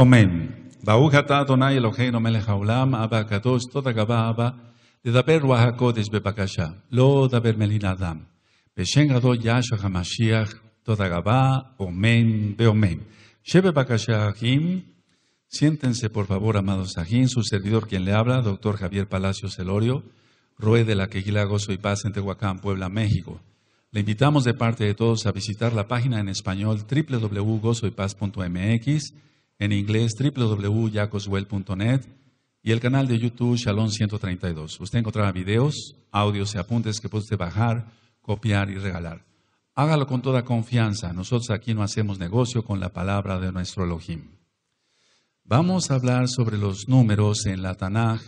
Omen. Baruch atah Adonai Eloheinu melech haolam, Abba kadosh, toda gaba Abba, daber רוח הקודש Lo Daber דבר מלין אדם. בשם גדול ישוח Toda Gaba, רבה, Beomen. siéntense por favor, amados ajín, su servidor quien le habla, doctor Javier Palacios Elorio, Roe de la Queguila Gozo y Paz en Tehuacán, Puebla, México. Le invitamos de parte de todos a visitar la página en español www.gozoypaz.mx en inglés www.yacoswell.net y el canal de YouTube Shalom 132. Usted encontrará videos, audios y apuntes que puede usted bajar, copiar y regalar. Hágalo con toda confianza. Nosotros aquí no hacemos negocio con la palabra de nuestro Elohim. Vamos a hablar sobre los números en la Tanaj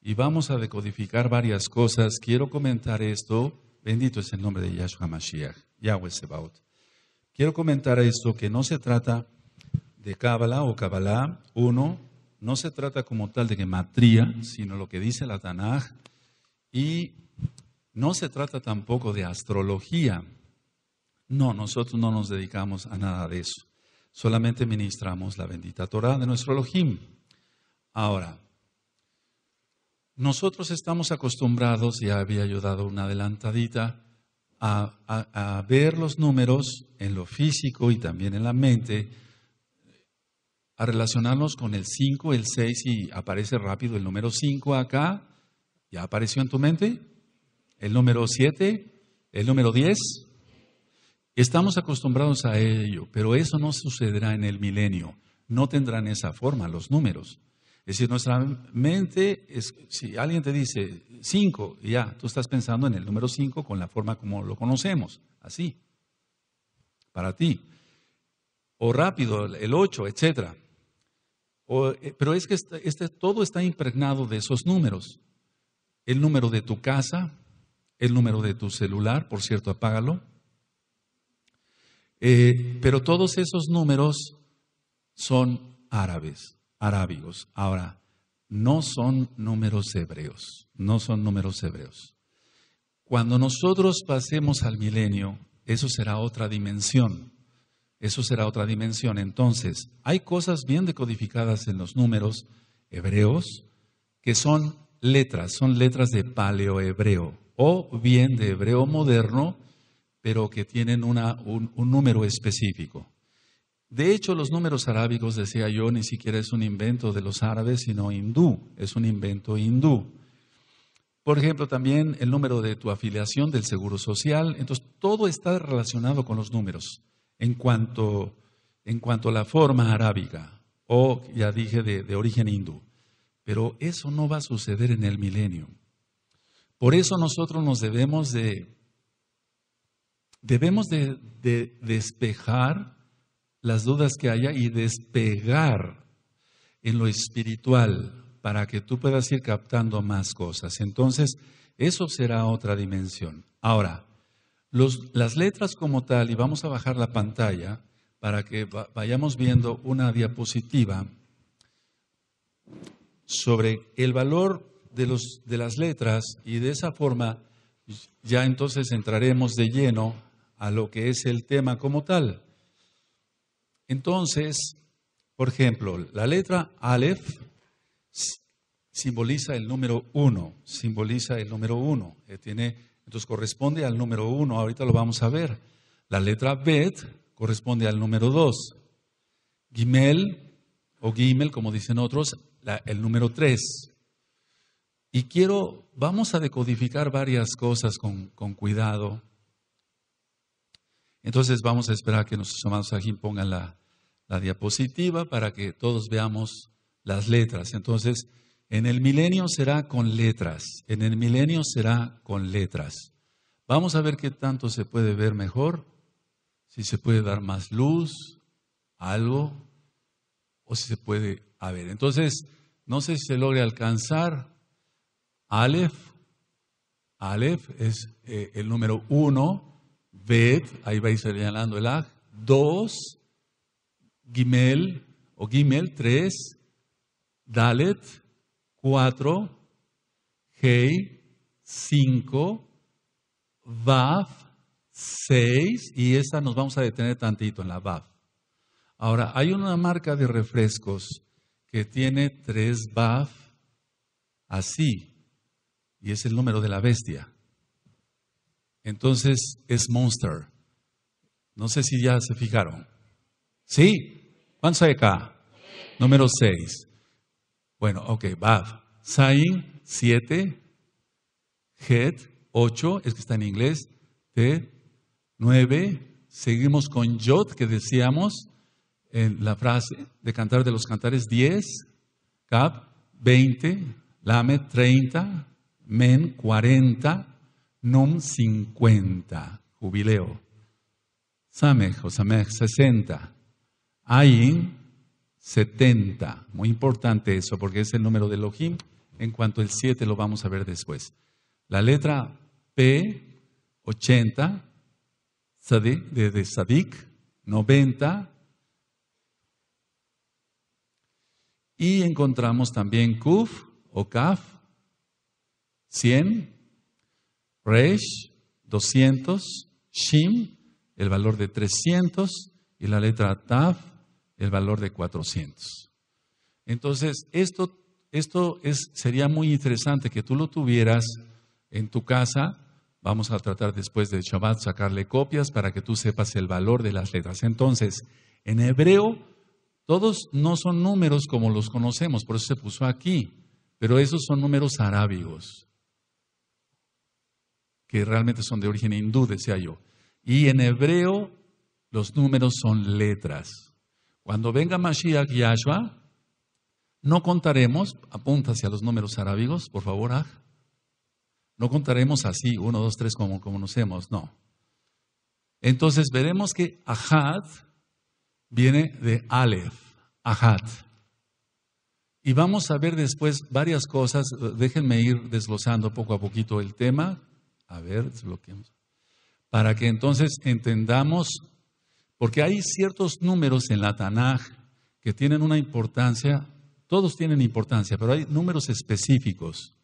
y vamos a decodificar varias cosas. Quiero comentar esto. Bendito es el nombre de Yahshua Mashiach, Yahweh Sebaot. Quiero comentar esto que no se trata de Cábala o Kabbalah uno, no se trata como tal de gematría, sino lo que dice la Tanaj, y no se trata tampoco de astrología. No, nosotros no nos dedicamos a nada de eso. Solamente ministramos la bendita Torah de nuestro Elohim. Ahora, nosotros estamos acostumbrados, ya había ayudado una adelantadita, a ver los números en lo físico y también en la mente, a relacionarnos con el 5, el 6 y aparece rápido el número 5 acá. ¿Ya apareció en tu mente? El número 7, el número 10. Estamos acostumbrados a ello, pero eso no sucederá en el milenio. No tendrán esa forma los números. Es decir, nuestra mente, es, si alguien te dice 5, ya, tú estás pensando en el número 5 con la forma como lo conocemos, así, para ti. O rápido, el 8, etcétera. Eh, pero es que este, este, todo está impregnado de esos números. El número de tu casa, el número de tu celular, por cierto, apágalo. Eh, pero todos esos números son árabes, arábigos. Ahora, no son números hebreos, no son números hebreos. Cuando nosotros pasemos al milenio, eso será otra dimensión. Eso será otra dimensión. Entonces, hay cosas bien decodificadas en los números hebreos que son letras, son letras de paleohebreo o bien de hebreo moderno, pero que tienen un, número específico. De hecho, los números arábigos, decía yo, ni siquiera es un invento de los árabes, sino hindú, es un invento hindú. Por ejemplo, también el número de tu afiliación del Seguro Social, entonces todo está relacionado con los números en cuanto, a la forma arábiga o, ya dije, de, origen hindú. Pero eso no va a suceder en el milenio. Por eso nosotros nos debemos de, debemos de despejar las dudas que haya y despegar en lo espiritual para que tú puedas ir captando más cosas. Entonces, eso será otra dimensión. Ahora, las letras como tal, y vamos a bajar la pantalla para que vayamos viendo una diapositiva sobre el valor de, de las letras y de esa forma ya entonces entraremos de lleno a lo que es el tema como tal. Entonces, por ejemplo, la letra Aleph simboliza el número uno, simboliza el número uno, eh, tiene entonces corresponde al número uno, ahorita lo vamos a ver. La letra Bet corresponde al número dos. Gimel o Gimel, como dicen otros, el número tres. Y quiero, vamos a decodificar varias cosas con, cuidado. Entonces vamos a esperar a que nuestros amados aquí pongan la, la diapositiva para que todos veamos las letras. Entonces, en el milenio será con letras, en el milenio será con letras. Vamos a ver qué tanto se puede ver mejor, si se puede dar más luz, algo, o si se puede a ver. Entonces, no sé si se logre alcanzar. Aleph, Aleph es eh, el número uno, Bet, ahí vais señalando el Aj, dos, Gimel o Gimel, tres, Dalet, 4, Hey, 5, BAF, 6, y esta nos vamos a detener tantito en la BAF. Ahora, hay una marca de refrescos que tiene 3 BAF, así, y es el número de la bestia. Entonces es Monster. No sé si ya se fijaron. ¿Sí? ¿Cuántos hay acá? Número 6. Bueno, ok, Vav. Sain, 7. Het, 8, es que está en inglés. T, 9. Seguimos con Yod, que decíamos en la frase de Cantar de los Cantares, 10. Cap, 20. Lamed, 30. Men, 40. Num, 50. Jubileo. Samej, o Samej, 60. Ain, 70. Muy importante eso, porque es el número de Elohim. En cuanto al 7 lo vamos a ver después. La letra P, 80, de, de Sadik, 90. Y encontramos también Kuf o Kaf, 100, Resh, 200, Shim, el valor de 300, y la letra Taf, el valor de 400. Entonces, esto, es, sería muy interesante que tú lo tuvieras en tu casa. Vamos a tratar después de Shabbat sacarle copias para que tú sepas el valor de las letras. Entonces, en hebreo, todos no son números como los conocemos, por eso se puso aquí, pero esos son números arábigos, que realmente son de origen hindú, decía yo. Y en hebreo, los números son letras. Cuando venga Mashiach Yahshua, no contaremos, apunta a los números arábigos, por favor, aj. No contaremos así, uno, dos, tres, como conocemos, no. Entonces veremos que Ahad viene de Aleph, Ahad. Y vamos a ver después varias cosas. Déjenme ir desglosando poco a poquito el tema. A ver, desbloqueemos, Para que entonces entendamos porque hay ciertos números en la Tanaj que tienen una importancia, todos tienen importancia, pero hay números específicos.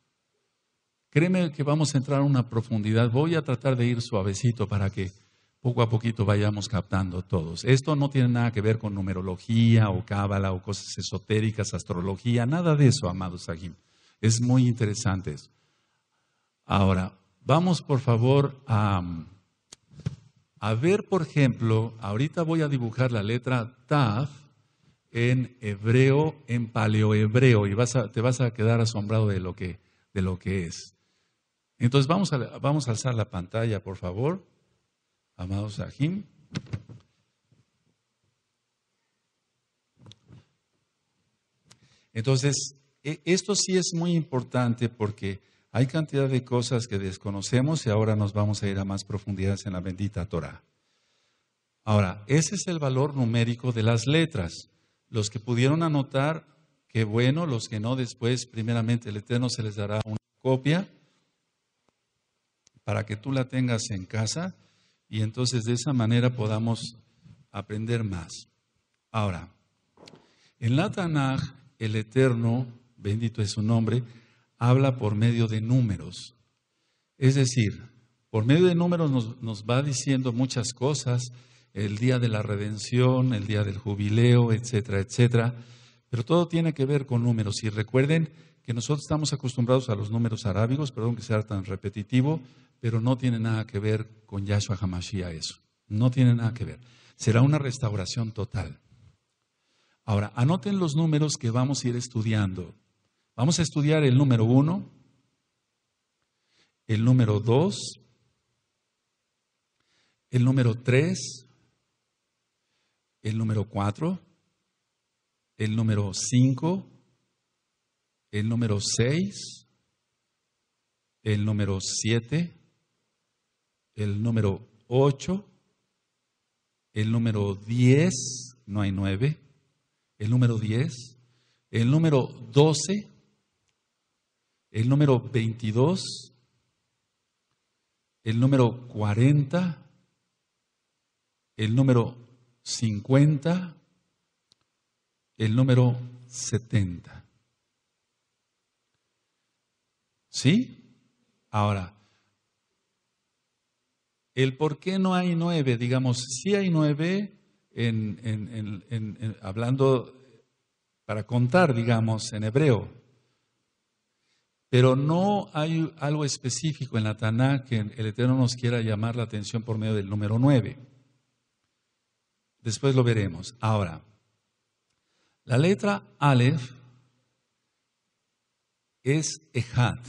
Créeme que vamos a entrar a una profundidad. Voy a tratar de ir suavecito para que poco a poquito vayamos captando todos. Esto no tiene nada que ver con numerología o cábala o cosas esotéricas, astrología, nada de eso, amados Sahim. Es muy interesante Ahora, vamos por favor a a ver, por ejemplo, ahorita voy a dibujar la letra Taf en hebreo, en paleohebreo, y te vas a quedar asombrado de lo que, es. Entonces vamos a, vamos a alzar la pantalla, por favor, amados Sahim. Entonces, e, esto sí es muy importante porque hay cantidad de cosas que desconocemos y ahora nos vamos a ir a más profundidades en la bendita Torah. Ahora, ese es el valor numérico de las letras. Los que pudieron anotar, qué bueno, los que no, después, primeramente, el Eterno se les dará una copia para que tú la tengas en casa y entonces de esa manera podamos aprender más. Ahora, en la Tanaj, el Eterno, bendito es su nombre, habla por medio de números. Es decir, por medio de números nos, va diciendo muchas cosas, el día de la redención, el día del jubileo, etcétera, etcétera, pero todo tiene que ver con números. Y recuerden que nosotros estamos acostumbrados a los números arábigos, perdón que sea tan repetitivo, pero no tiene nada que ver con Yahshua Hamashiach eso. No tiene nada que ver. Será una restauración total. Ahora, anoten los números que vamos a ir estudiando. Vamos a estudiar el número uno, el número dos, el número tres, el número cuatro, el número cinco, el número seis, el número siete, el número ocho, el número diez, no hay nueve, el número diez, el número doce, el número 22, el número 40, el número 50, el número 70. ¿Sí? Ahora, el por qué no hay nueve, digamos, si hay nueve, en, hablando para contar, digamos, en hebreo, pero no hay algo específico en la Taná que el Eterno nos quiera llamar la atención por medio del número 9. Después lo veremos. Ahora, la letra Aleph es Ejat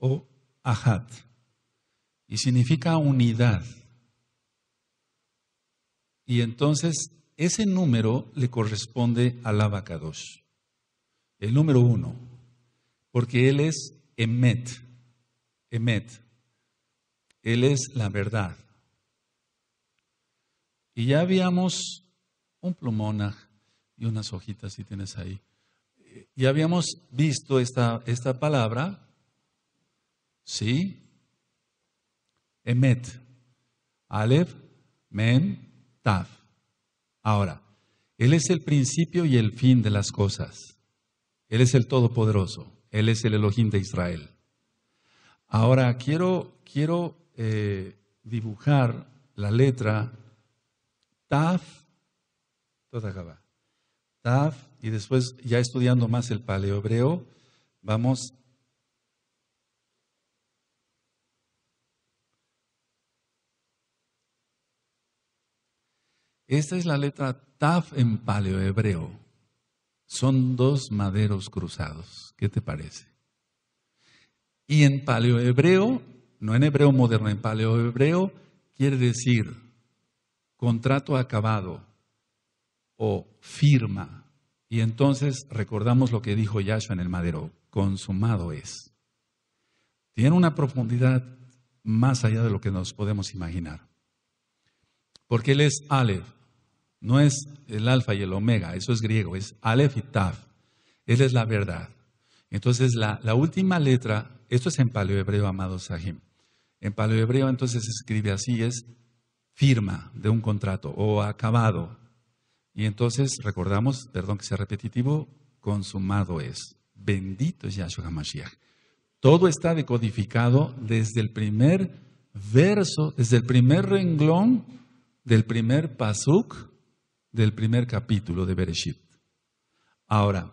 o Ahad, y significa unidad. Y entonces ese número le corresponde al Abacados, el número uno porque Él es Emet, Emet, Él es la verdad. Y ya habíamos un plumón y unas hojitas, si tienes ahí. Ya habíamos visto esta, esta palabra, ¿sí? Emet, Aleph, Men, Taf. Ahora, Él es el principio y el fin de las cosas. Él es el Todopoderoso. Él es el Elohim de Israel. Ahora quiero, quiero eh, dibujar la letra Taf, Taf, y después ya estudiando más el paleohebreo, vamos Esta es la letra Taf en paleohebreo. Son dos maderos cruzados. ¿Qué te parece? Y en paleohebreo, no en hebreo moderno, en paleohebreo quiere decir contrato acabado o firma. Y entonces recordamos lo que dijo Yahshua en el madero, consumado es. Tiene una profundidad más allá de lo que nos podemos imaginar. Porque Él es Aleph, no es el alfa y el omega, eso es griego, es Alef y Taf. Él es la verdad. Entonces, la, última letra, esto es en paleohebreo, amado Sahim. En paleohebreo, entonces, se escribe así, es firma de un contrato o acabado. Y entonces, recordamos, perdón que sea repetitivo, consumado es. Bendito es Yahshua HaMashiach. Todo está decodificado desde el primer verso, desde el primer renglón del primer pasuk del primer capítulo de Bereshit. Ahora,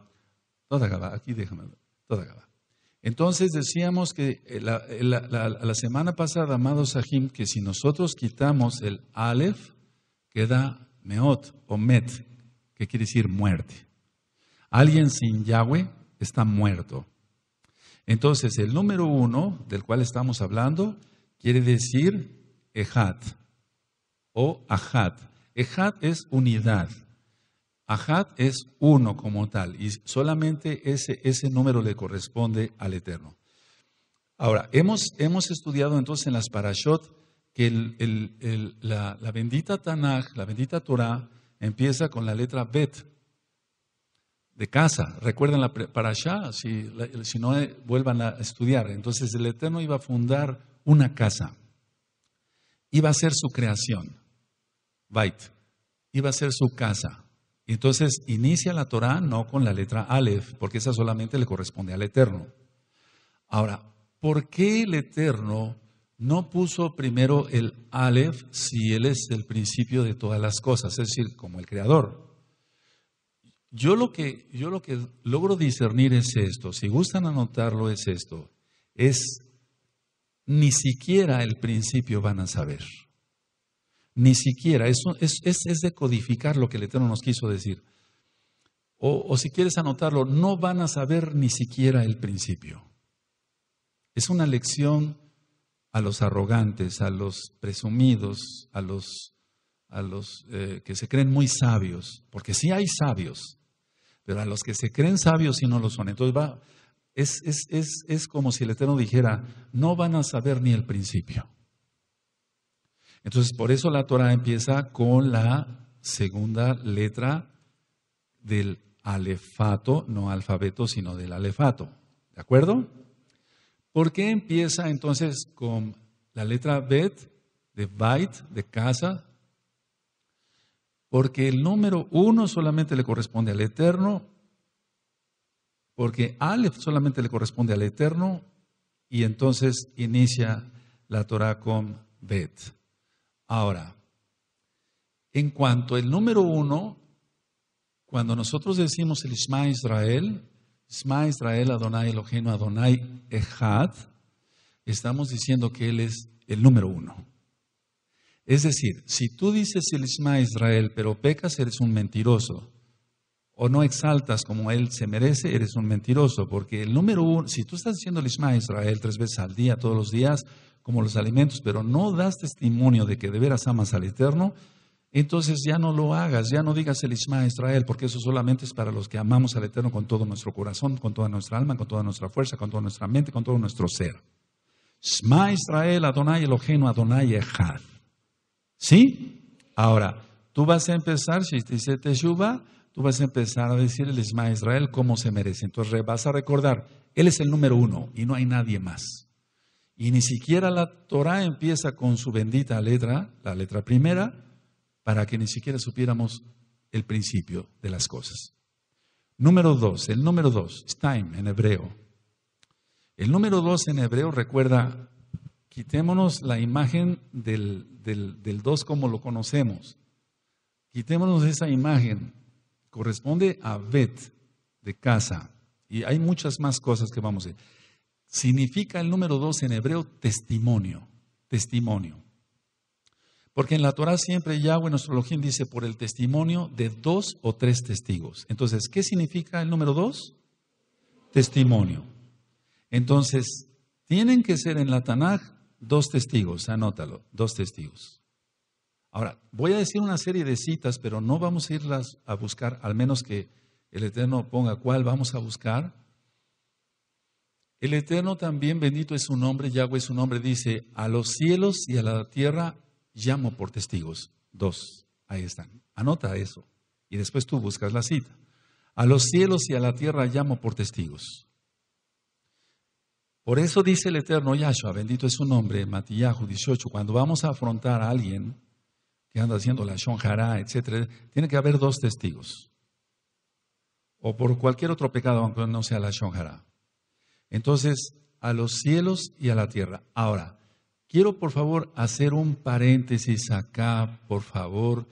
toda acaba aquí déjame, toda acaba. Entonces decíamos que eh, eh, la, semana pasada, amados Sahim, que si nosotros quitamos el Aleph, queda Meot o Met, que quiere decir muerte. Alguien sin Yahweh está muerto. Entonces, el número uno del cual estamos hablando quiere decir Ejat o Ajat Ejad es unidad. Ahad es uno como tal y solamente ese, número le corresponde al Eterno. Ahora, hemos, estudiado entonces en las parashot que la, bendita Tanaj, la bendita Torah, empieza con la letra Bet, de casa. Recuerden la parashá, si, si no eh, vuelvan a estudiar. Entonces el Eterno iba a fundar una casa, iba a ser su creación. Bait, iba a ser su casa. Entonces inicia la Torah no con la letra Aleph, porque esa solamente le corresponde al Eterno. Ahora, ¿por qué el Eterno no puso primero el Aleph si Él es el principio de todas las cosas, es decir, como el Creador? Yo lo que, yo lo que logro discernir es esto, si gustan anotarlo es esto, es ni siquiera el principio van a saber. Ni siquiera, eso es, es, es decodificar lo que el Eterno nos quiso decir. O, si quieres anotarlo, no van a saber ni siquiera el principio. Es una lección a los arrogantes, a los presumidos, a los, eh, que se creen muy sabios, porque sí hay sabios, pero a los que se creen sabios y no lo son. Entonces va, es, es, es, es como si el Eterno dijera, no van a saber ni el principio. Entonces, por eso la Torah empieza con la segunda letra del alefato, no alfabeto, sino del alefato. ¿De acuerdo? ¿Por qué empieza entonces con la letra Bet, de Bait, de casa? Porque el número uno solamente le corresponde al Eterno, porque Alef solamente le corresponde al Eterno, y entonces inicia la Torah con Bet. Ahora, en cuanto al número uno, cuando nosotros decimos el Ismael Israel, Ismael Israel Adonai Elohim Adonai Echad, estamos diciendo que Él es el número uno. Es decir, si tú dices el Ismael Israel, pero pecas, eres un mentiroso. O no exaltas como Él se merece, eres un mentiroso. Porque el número uno, si tú estás diciendo el Ismael Israel tres veces al día, todos los días, como los alimentos, pero no das testimonio de que de veras amas al Eterno, entonces ya no lo hagas, ya no digas el Isma Israel, porque eso solamente es para los que amamos al Eterno con todo nuestro corazón, con toda nuestra alma, con toda nuestra fuerza, con toda nuestra mente, con todo nuestro ser. Shma Israel, Adonai Elohenu, Adonai Echad. ¿Sí? Ahora, tú vas a empezar, si te dice Teshuvah, tú vas a empezar a decir el Ismael Israel como se merece. Entonces vas a recordar, Él es el número uno y no hay nadie más. Y ni siquiera la Torah empieza con su bendita letra, la letra primera, para que ni siquiera supiéramos el principio de las cosas. Número dos, el número dos, Stein en hebreo. El número dos en hebreo recuerda, quitémonos la imagen del, dos como lo conocemos. Quitémonos esa imagen. Corresponde a Bet, de casa. Y hay muchas más cosas que vamos a ver significa el número dos en hebreo testimonio, testimonio. Porque en la Torah siempre Yahweh, nuestro Elohim, dice por el testimonio de dos o tres testigos. Entonces, ¿qué significa el número dos? Testimonio. Entonces, tienen que ser en la Tanaj dos testigos, anótalo, dos testigos. Ahora, voy a decir una serie de citas, pero no vamos a irlas a buscar, al menos que el Eterno ponga cuál vamos a buscar el Eterno también, bendito es su nombre, Yahweh es su nombre, dice, a los cielos y a la tierra llamo por testigos. Dos, ahí están. Anota eso. Y después tú buscas la cita. A los cielos y a la tierra llamo por testigos. Por eso dice el Eterno Yahshua, bendito es su nombre, Matillahu 18, cuando vamos a afrontar a alguien que anda haciendo la shonjara, etc., tiene que haber dos testigos. O por cualquier otro pecado, aunque no sea la shonjara. Entonces, a los cielos y a la tierra. Ahora, quiero por favor hacer un paréntesis acá, por favor.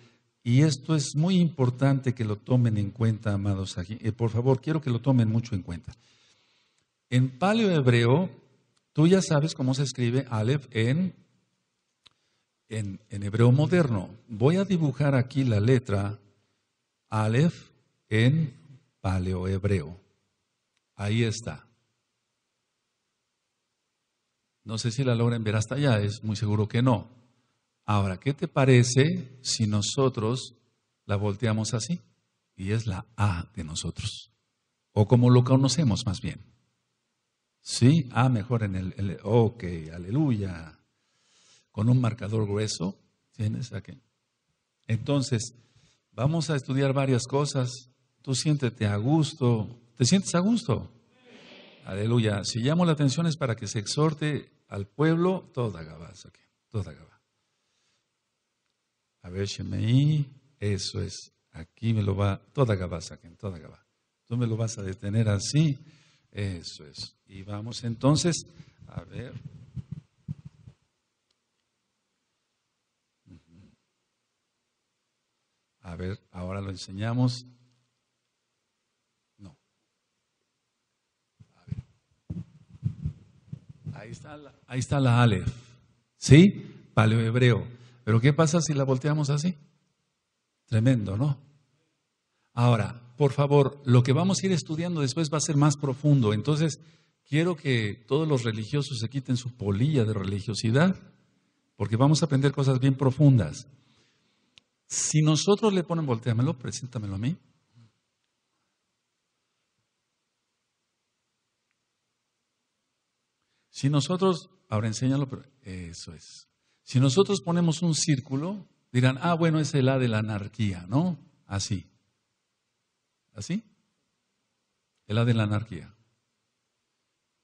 Y esto es muy importante que lo tomen en cuenta, amados aquí. Eh, por favor, quiero que lo tomen mucho en cuenta. En paleohebreo, hebreo, tú ya sabes cómo se escribe Aleph en, en, hebreo moderno. Voy a dibujar aquí la letra Aleph en paleo hebreo. Ahí está. No sé si la logran ver hasta allá, es muy seguro que no. Ahora, ¿qué te parece si nosotros la volteamos así? Y es la A de nosotros. O como lo conocemos más bien. Sí, A mejor en el, el ok, aleluya. Con un marcador grueso, tienes aquí. Entonces, vamos a estudiar varias cosas. Tú siéntete a gusto. ¿Te sientes a gusto? Aleluya. Si llamo la atención es para que se exhorte al pueblo toda Gabá. Toda Gabá. A ver, eso es. Aquí me lo va, toda Gabá, toda Gabá. Tú me lo vas a detener así. Eso es. Y vamos entonces a ver. A ver, ahora lo enseñamos ahí está la, Aleph, ¿sí? Paleohebreo. Pero ¿qué pasa si la volteamos así? Tremendo, ¿no? Ahora, por favor, lo que vamos a ir estudiando después va a ser más profundo. Entonces, quiero que todos los religiosos se quiten su polilla de religiosidad, porque vamos a aprender cosas bien profundas. Si nosotros le ponen, volteamelo, preséntamelo a mí. Si nosotros, ahora enséñalo, pero eso es. Si nosotros ponemos un círculo, dirán, ah, bueno, es el A de la anarquía, ¿no? Así. ¿Así? El A de la anarquía.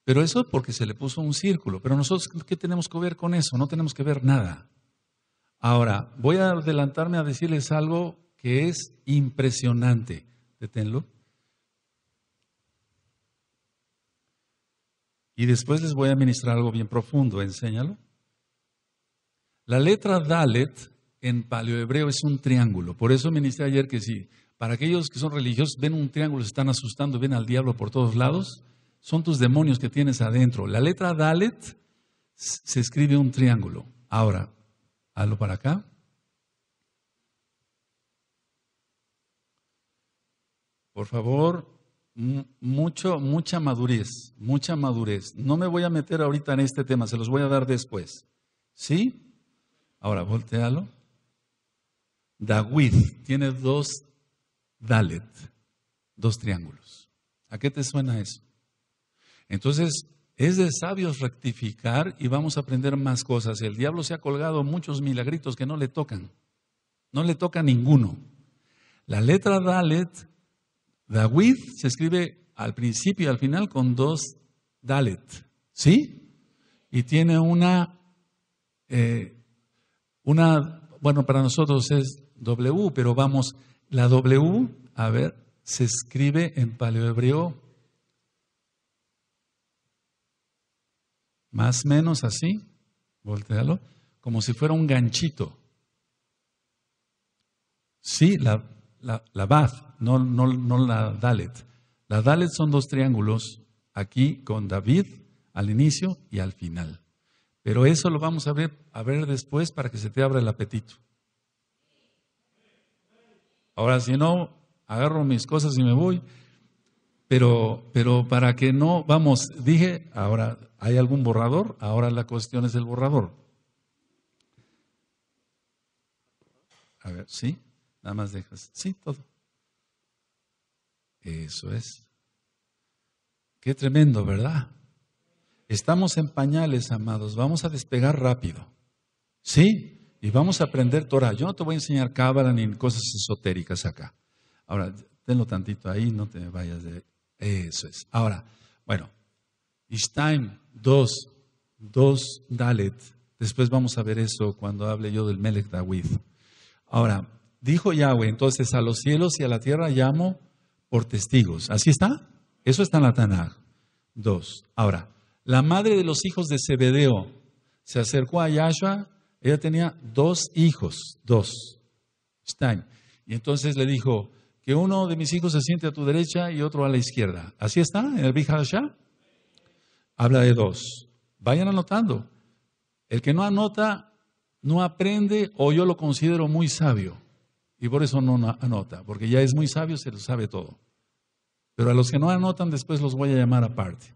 Pero eso porque se le puso un círculo. Pero nosotros, ¿qué tenemos que ver con eso? No tenemos que ver nada. Ahora, voy a adelantarme a decirles algo que es impresionante. Deténlo. Y después les voy a ministrar algo bien profundo, enséñalo. La letra Dalet en paleohebreo es un triángulo. Por eso ministré ayer que si para aquellos que son religiosos ven un triángulo, se están asustando, ven al diablo por todos lados, son tus demonios que tienes adentro. La letra Dalet se escribe un triángulo. Ahora, hazlo para acá. Por favor, mucho, mucha madurez, mucha madurez. No me voy a meter ahorita en este tema, se los voy a dar después. ¿Sí? Ahora, voltealo. Dawid tiene dos Dalet, dos triángulos. ¿A qué te suena eso? Entonces, es de sabios rectificar y vamos a aprender más cosas. El diablo se ha colgado muchos milagritos que no le tocan. No le toca ninguno. La letra Dalet David se escribe al principio y al final con dos Dalet, ¿sí? Y tiene una, eh, una, bueno, para nosotros es W, pero vamos, la W, a ver, se escribe en paleohebreo más o menos así, voltealo, como si fuera un ganchito. Sí, la la, la Bath, no, la Dalet. La Dalet son dos triángulos aquí con David al inicio y al final. Pero eso lo vamos a ver, a ver después para que se te abra el apetito. Ahora, si no, agarro mis cosas y me voy. Pero, pero para que no, vamos, dije, ahora hay algún borrador, ahora la cuestión es el borrador. A ver, ¿sí? Nada más dejas, sí, todo. Eso es. Qué tremendo, ¿verdad? Estamos en pañales, amados. Vamos a despegar rápido. ¿Sí? Y vamos a aprender Torah. Yo no te voy a enseñar cábala ni cosas esotéricas acá. Ahora, tenlo tantito ahí, no te vayas de... Eso es. Ahora, bueno, Ishtaim 2, 2 Dalet. Después vamos a ver eso cuando hable yo del Melech Dawid. Ahora, dijo Yahweh, entonces a los cielos y a la tierra llamo por testigos. ¿Así está? Eso está en la Tanaj. Dos. Ahora, la madre de los hijos de Zebedeo se acercó a Yahshua. Ella tenía dos hijos, dos. Stein. Y entonces le dijo, que uno de mis hijos se siente a tu derecha y otro a la izquierda. ¿Así está en el Bihasha? Habla de dos. Vayan anotando. El que no anota, no aprende o yo lo considero muy sabio y por eso no anota, porque ya es muy sabio, se lo sabe todo. Pero a los que no anotan después los voy a llamar aparte,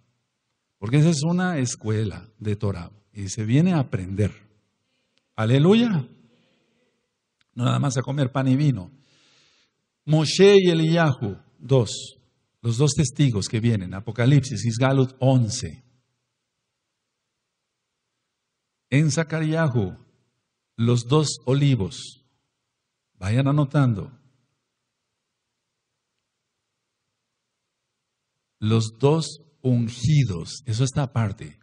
porque esa es una escuela de Torah y se viene a aprender. Aleluya. No nada más a comer pan y vino. Moshe y Eliyahu, dos, los dos testigos que vienen, Apocalipsis, Galut, 11. En Zacarías, los dos olivos, Vayan anotando. Los dos ungidos, eso está aparte.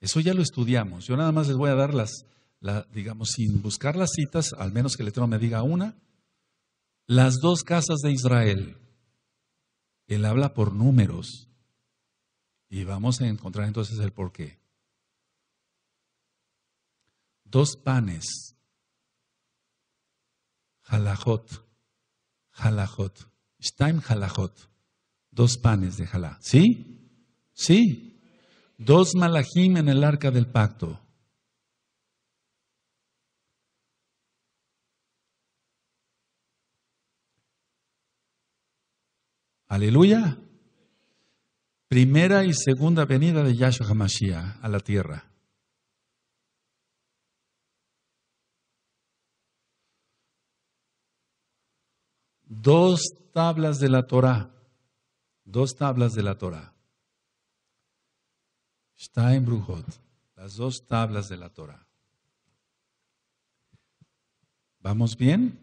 Eso ya lo estudiamos. Yo nada más les voy a dar las, digamos, sin buscar las citas, al menos que el eterno me diga una, las dos casas de Israel. Él habla por números. Y vamos a encontrar entonces el porqué. Dos panes halajot, halajot, shtaim halajot, dos panes de jalá, ¿sí? ¿Sí? Dos malajim en el arca del pacto. Aleluya. Primera y segunda venida de Yahshua Hamashiach a la tierra. dos tablas de la Torá, dos tablas de la Torá. Está en las dos tablas de la Torá. ¿Vamos bien?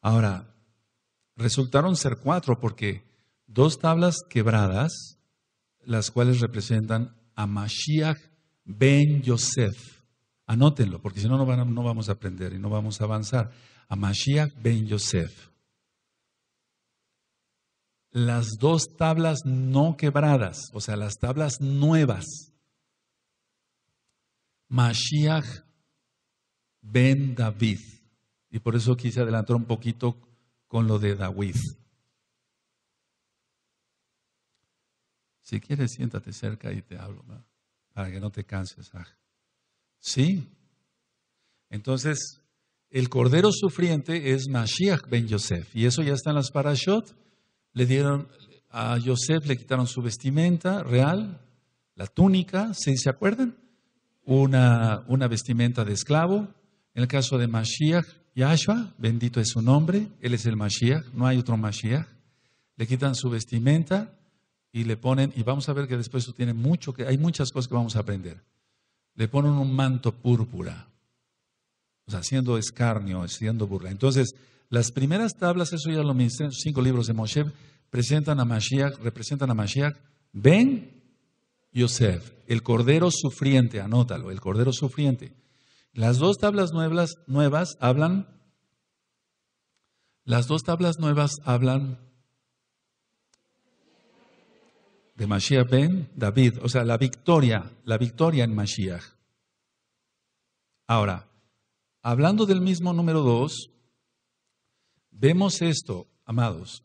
Ahora, resultaron ser cuatro porque dos tablas quebradas, las cuales representan a Mashiach ben Yosef. Anótenlo, porque si no, no, no vamos a aprender y no vamos a avanzar. A Mashiach ben Yosef las dos tablas no quebradas, o sea, las tablas nuevas. Mashiach ben David. Y por eso quise adelantar un poquito con lo de David. Si quieres, siéntate cerca y te hablo, para que no te canses. Ah. ¿Sí? Entonces, el cordero sufriente es Mashiach ben Yosef, y eso ya está en las parashot le dieron, a Joseph le quitaron su vestimenta real, la túnica, ¿se, ¿se acuerdan? Una, vestimenta de esclavo. En el caso de Mashiach, Yashua, bendito es su nombre, él es el Mashiach, no hay otro Mashiach. Le quitan su vestimenta y le ponen, y vamos a ver que después tiene mucho, que hay muchas cosas que vamos a aprender. Le ponen un manto púrpura, o sea, haciendo escarnio, haciendo burla. Entonces, las primeras tablas, eso ya lo mencioné, cinco libros de Moshe, presentan a Mashiach, representan a Mashiach. Ven, Yosef, el cordero sufriente, anótalo, el cordero sufriente. Las dos tablas nuevas, nuevas hablan, las dos tablas nuevas hablan de Mashiach ben David, o sea, la victoria, la victoria en Mashiach. Ahora, hablando del mismo número dos, Vemos esto, amados.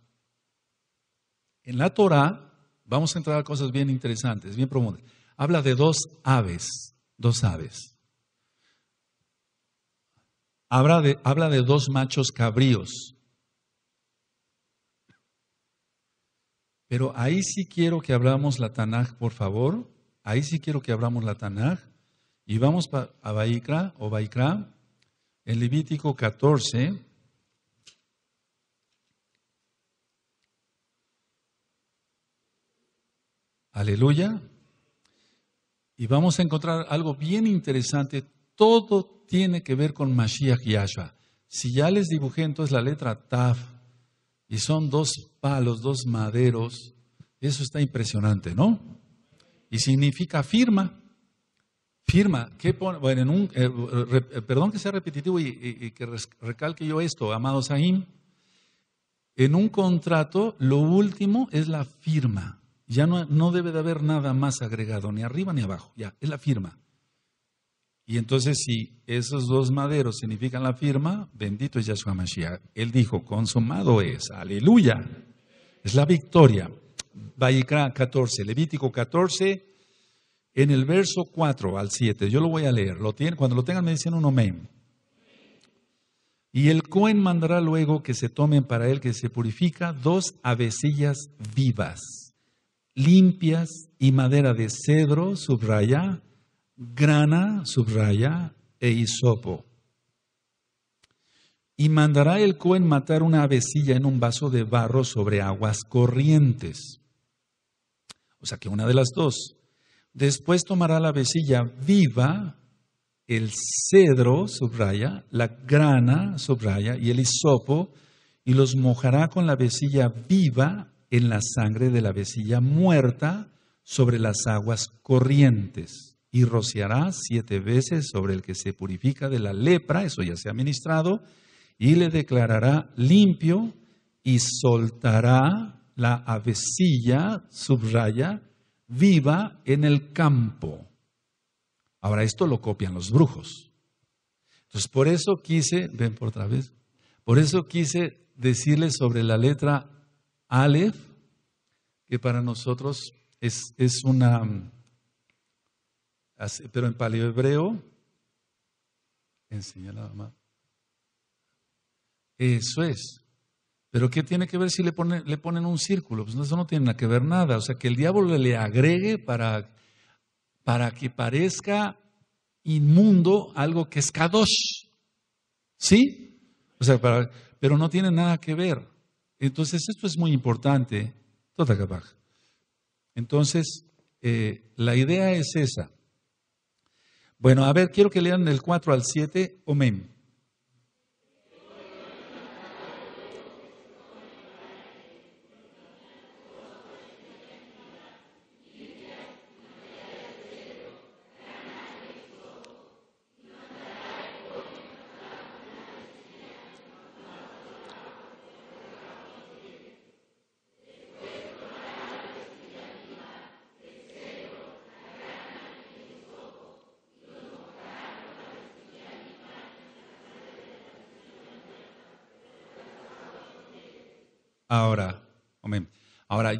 En la Torah vamos a entrar a cosas bien interesantes, bien profundas. Habla de dos aves, dos aves. Habla de, dos machos cabríos. Pero ahí sí quiero que hablamos la Tanaj, por favor. Ahí sí quiero que hablamos la Tanaj. Y vamos a Baikra o Baikra, en Levítico 14. Aleluya. Y vamos a encontrar algo bien interesante. Todo tiene que ver con Mashiach Yahshua. Si ya les dibujé entonces la letra Taf, y son dos palos, dos maderos, eso está impresionante, ¿no? Y significa firma. Firma, Bueno, en un, eh, eh, perdón que sea repetitivo y, que recalque yo esto, amado Sahim. En un contrato, lo último es la firma. Ya no, debe de haber nada más agregado, ni arriba ni abajo, ya, es la firma. Y entonces si esos dos maderos significan la firma, bendito es Yahshua Mashiach. Él dijo, consumado es, aleluya. Es la victoria. Vayikra 14, Levítico 14, en el verso 4 al 7. Yo lo voy a leer. Lo tienen, cuando lo tengan me dicen un amén. Y el Cohen mandará luego que se tomen para él que se purifica dos avecillas vivas limpias y madera de cedro, subraya, grana, subraya, e hisopo. Y mandará el Cohen matar una avecilla en un vaso de barro sobre aguas corrientes. O sea que una de las dos. Después tomará la avecilla viva, el cedro, subraya, la grana, subraya, y el hisopo, y los mojará con la avecilla viva en la sangre de la vecilla muerta sobre las aguas corrientes y rociará siete veces sobre el que se purifica de la lepra, eso ya se ha ministrado, y le declarará limpio y soltará la avecilla, subraya, viva en el campo. Ahora esto lo copian los brujos. Entonces por eso quise, ven por otra vez, por eso quise decirles sobre la letra Aleph, que para nosotros es, es una, pero en paleo hebreo, enseña mamá. Eso es. Pero ¿qué tiene que ver si le ponen, le ponen un círculo? Pues eso no tiene nada que ver nada. O sea, que el diablo le agregue para, para que parezca inmundo algo que es Kadosh. ¿Sí? O sea, pero no tiene nada que ver. Entonces, esto es muy importante. Toda Entonces, eh, la idea es esa. Bueno, a ver, quiero que lean del 4 al 7, menos.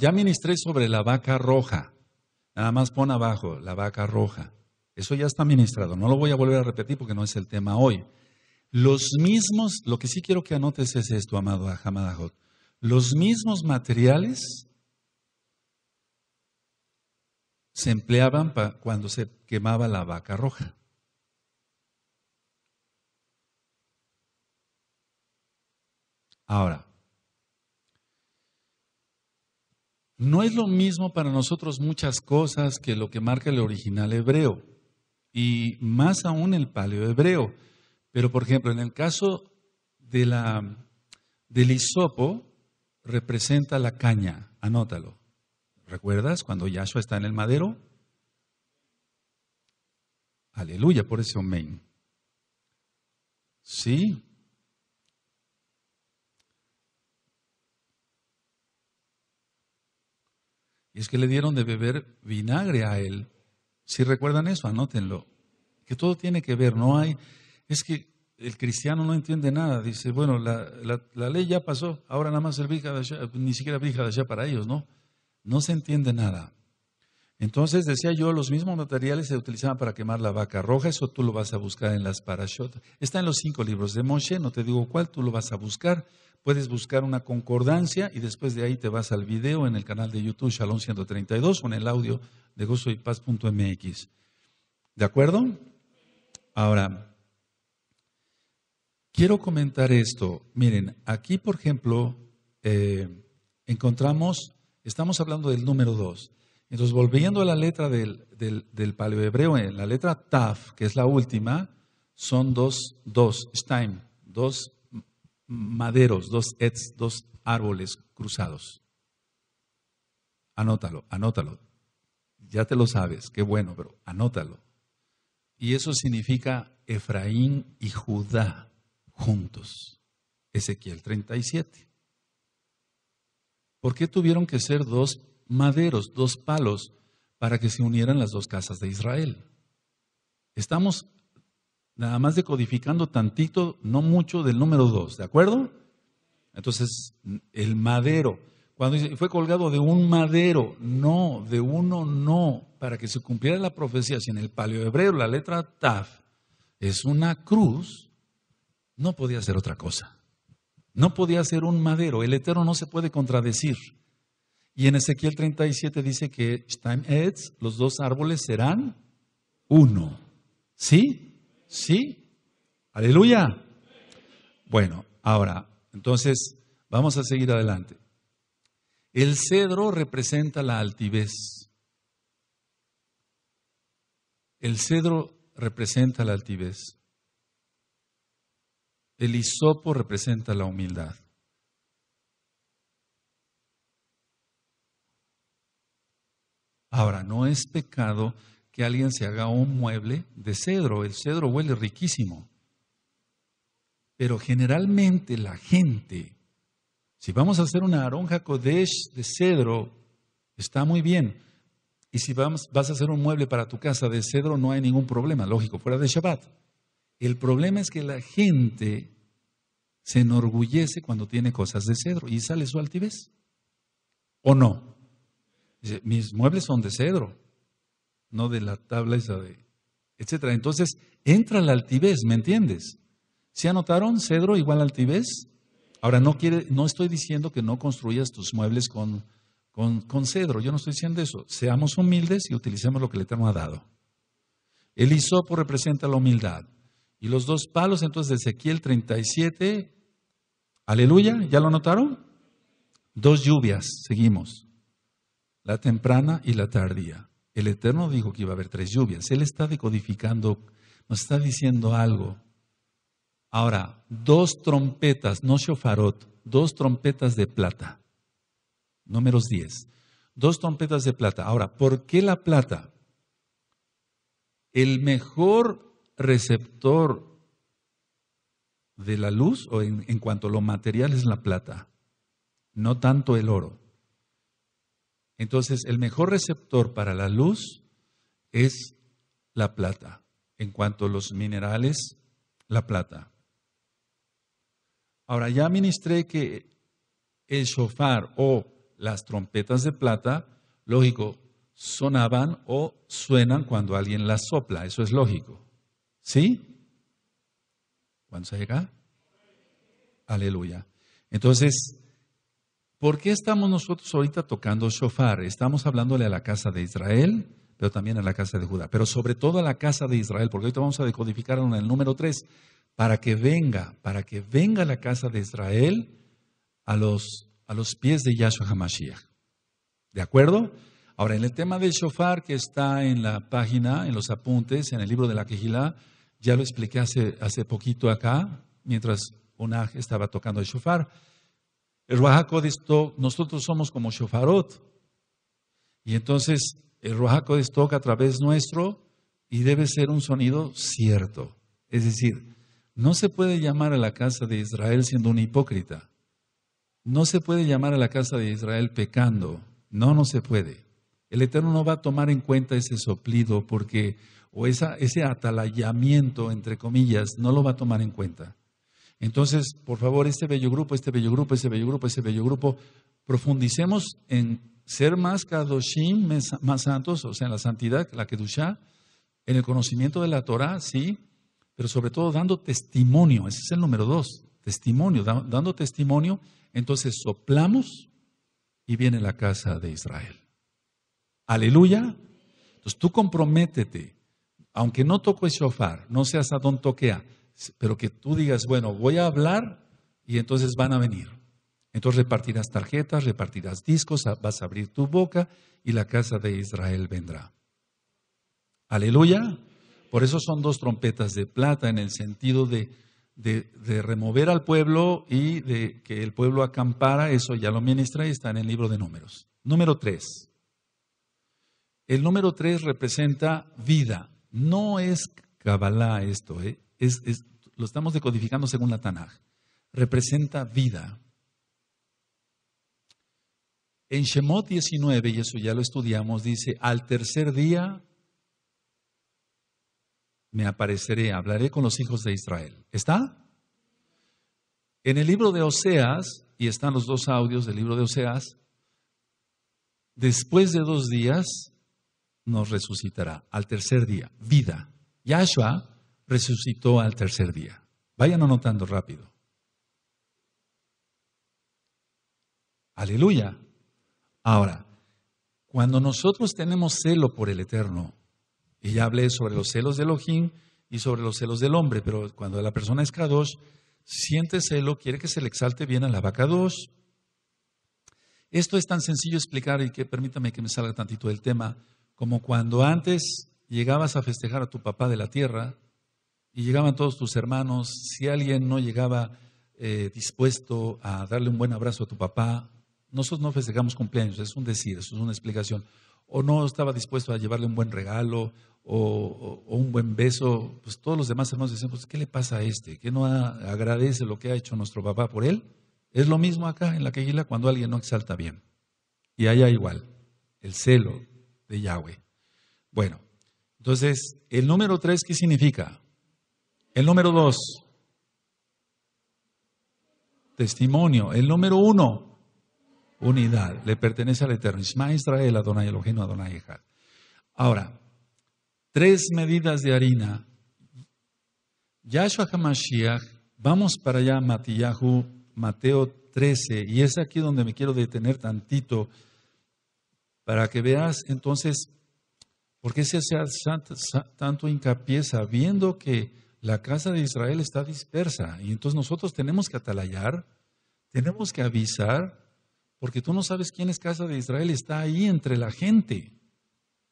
ya ministré sobre la vaca roja. Nada más pon abajo la vaca roja. Eso ya está ministrado. No lo voy a volver a repetir porque no es el tema hoy. Los mismos, lo que sí quiero que anotes es esto, amado Hamadajot. Los mismos materiales se empleaban cuando se quemaba la vaca roja. Ahora, No es lo mismo para nosotros muchas cosas que lo que marca el original hebreo, y más aún el paleo hebreo. Pero, por ejemplo, en el caso de la, del hisopo, representa la caña, anótalo. ¿Recuerdas cuando Yahshua está en el madero? Aleluya por ese amén. ¿Sí? Y es que le dieron de beber vinagre a él. Si recuerdan eso, anótenlo. Que todo tiene que ver, no hay... Es que el cristiano no entiende nada. Dice, bueno, la, ley ya pasó, ahora nada más el ni siquiera de allá para ellos, ¿no? No se entiende nada. Entonces, decía yo, los mismos materiales se utilizaban para quemar la vaca roja, eso tú lo vas a buscar en las parashot. Está en los cinco libros de Moshe, no te digo cuál, tú lo vas a buscar puedes buscar una concordancia y después de ahí te vas al video en el canal de YouTube Shalom 132 o en el audio de gozoypaz.mx. ¿De acuerdo? Ahora, quiero comentar esto. Miren, aquí, por ejemplo, eh, encontramos, estamos hablando del número 2. Entonces, volviendo a la letra del, del, paleohebreo, en eh, la letra Taf, que es la última, son dos, dos, Stein, dos maderos, dos ets, dos árboles cruzados. Anótalo, anótalo. Ya te lo sabes, qué bueno, pero anótalo. Y eso significa Efraín y Judá juntos. Ezequiel 37. ¿Por qué tuvieron que ser dos maderos, dos palos, para que se unieran las dos casas de Israel? Estamos nada más decodificando tantito, no mucho, del número dos, ¿de acuerdo? Entonces, el madero. Cuando dice, fue colgado de un madero, no, de uno no, para que se cumpliera la profecía. Si en el palio hebreo la letra Taf es una cruz, no podía ser otra cosa. No podía ser un madero. El Eterno no se puede contradecir. Y en Ezequiel 37 dice que los dos árboles serán uno. ¿Sí? ¿Sí? Aleluya. Bueno, ahora, entonces, vamos a seguir adelante. El cedro representa la altivez. El cedro representa la altivez. El hisopo representa la humildad. Ahora, no es pecado que alguien se haga un mueble de cedro. El cedro huele riquísimo. Pero generalmente la gente, si vamos a hacer una aronja kodesh de cedro, está muy bien. Y si vas a hacer un mueble para tu casa de cedro, no hay ningún problema, lógico, fuera de Shabbat. El problema es que la gente se enorgullece cuando tiene cosas de cedro y sale su altivez. ¿O no? mis muebles son de cedro no de la tabla esa de, etcétera. Entonces, entra la altivez, ¿me entiendes? ¿Se anotaron cedro igual altivez? Ahora, no, quiere, no estoy diciendo que no construyas tus muebles con, con, con cedro, yo no estoy diciendo eso. Seamos humildes y utilicemos lo que el Eterno ha dado. El hisopo representa la humildad. Y los dos palos, entonces, de Ezequiel 37, aleluya, ¿ya lo notaron? Dos lluvias, seguimos, la temprana y la tardía. El Eterno dijo que iba a haber tres lluvias. Él está decodificando, nos está diciendo algo. Ahora, dos trompetas, no shofarot, dos trompetas de plata. Números 10. Dos trompetas de plata. Ahora, ¿por qué la plata? El mejor receptor de la luz, o en, en cuanto a lo material, es la plata, no tanto el oro. Entonces, el mejor receptor para la luz es la plata. En cuanto a los minerales, la plata. Ahora, ya ministré que el shofar o las trompetas de plata, lógico, sonaban o suenan cuando alguien las sopla, eso es lógico. ¿Sí? ¿Cuándo se llega? Aleluya. Entonces, ¿Por qué estamos nosotros ahorita tocando shofar? Estamos hablándole a la casa de Israel, pero también a la casa de Judá, pero sobre todo a la casa de Israel, porque ahorita vamos a decodificarlo en el número 3, para que venga, para que venga la casa de Israel a los, pies de Yahshua HaMashiach. ¿De acuerdo? Ahora, en el tema del shofar que está en la página, en los apuntes, en el libro de la Kejilah, ya lo expliqué hace, hace poquito acá, mientras Onaj estaba tocando el shofar. El Ruajacodestoc, nosotros somos como Shofarot. Y entonces el toca a través nuestro y debe ser un sonido cierto. Es decir, no se puede llamar a la casa de Israel siendo un hipócrita. No se puede llamar a la casa de Israel pecando. No, no se puede. El Eterno no va a tomar en cuenta ese soplido porque, o ese atalayamiento, entre comillas, no lo va a tomar en cuenta. Entonces, por favor, este bello grupo, este bello grupo, ese bello grupo, ese bello grupo, profundicemos en ser más kadoshim, más santos, o sea, en la santidad, la kedushá, en el conocimiento de la Torah, sí, pero sobre todo dando testimonio, ese es el número dos, testimonio, dando testimonio, entonces soplamos y viene la casa de Israel. Aleluya. Entonces tú comprométete, aunque no toque shofar, no seas Adón toquea, pero que tú digas, bueno, voy a hablar y entonces van a venir. Entonces repartirás tarjetas, repartirás discos, vas a abrir tu boca y la casa de Israel vendrá. Aleluya. Por eso son dos trompetas de plata en el sentido de, remover al pueblo y de que el pueblo acampara. Eso ya lo ministra y está en el libro de números. Número tres. El número tres representa vida. No es Kabbalah esto, ¿eh? lo estamos decodificando según la Tanaj, representa vida. En Shemot 19, y eso ya lo estudiamos, dice, al tercer día me apareceré, hablaré con los hijos de Israel. ¿Está? En el libro de Oseas, y están los dos audios del libro de Oseas, después de dos días nos resucitará, al tercer día, vida. Yahshua resucitó al tercer día. Vayan anotando rápido. Aleluya. Ahora, cuando nosotros tenemos celo por el Eterno, y ya hablé sobre los celos del Ojín y sobre los celos del hombre, pero cuando la persona es k siente celo, quiere que se le exalte bien a la vaca 2. Esto es tan sencillo explicar y que permítame que me salga tantito del tema, como cuando antes llegabas a festejar a tu papá de la tierra y llegaban todos tus hermanos, si alguien no llegaba eh, dispuesto a darle un buen abrazo a tu papá, nosotros no festejamos cumpleaños, es un decir, eso es una explicación, o no estaba dispuesto a llevarle un buen regalo o, un buen beso, pues todos los demás hermanos decían, pues, ¿qué le pasa a este? ¿Qué no agradece lo que ha hecho nuestro papá por él? Es lo mismo acá en la quejila cuando alguien no exalta bien. Y allá igual, el celo de Yahweh. Bueno, entonces, el número tres, ¿qué significa? El número dos, testimonio. El número uno, unidad. Le pertenece al Eterno. Ismael, Israel, Adonai a Adonai Ejad. Ahora, tres medidas de harina. Yahshua HaMashiach, vamos para allá, Matiyahu, Mateo 13, y es aquí donde me quiero detener tantito para que veas entonces por qué se hace tanto hincapié sabiendo que la casa de Israel está dispersa y entonces nosotros tenemos que atalayar, tenemos que avisar, porque tú no sabes quién es casa de Israel, está ahí entre la gente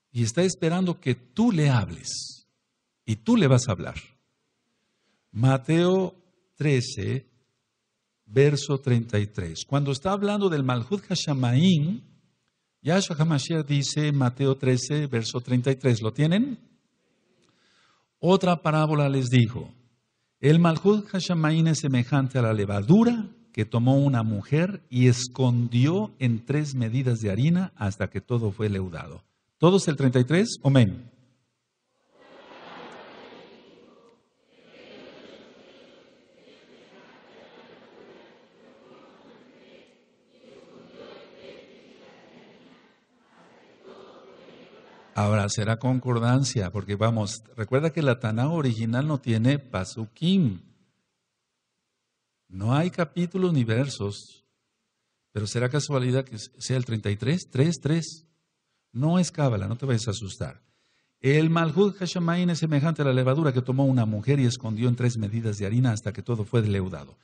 y está esperando que tú le hables y tú le vas a hablar. Mateo 13, verso 33. Cuando está hablando del Malhud Hashamaim, Yahshua Hamashiach dice, Mateo 13, verso 33, ¿lo tienen? Otra parábola les dijo, el Malhud Hashamain es semejante a la levadura que tomó una mujer y escondió en tres medidas de harina hasta que todo fue leudado. ¿Todos el 33? Amén. Ahora será concordancia, porque vamos, recuerda que la Taná original no tiene Pasukim. No hay capítulos ni versos. Pero será casualidad que sea el 33, 3, 3. No es cábala, no te vayas a asustar. El Malhud Hashemain es semejante a la levadura que tomó una mujer y escondió en tres medidas de harina hasta que todo fue deleudado.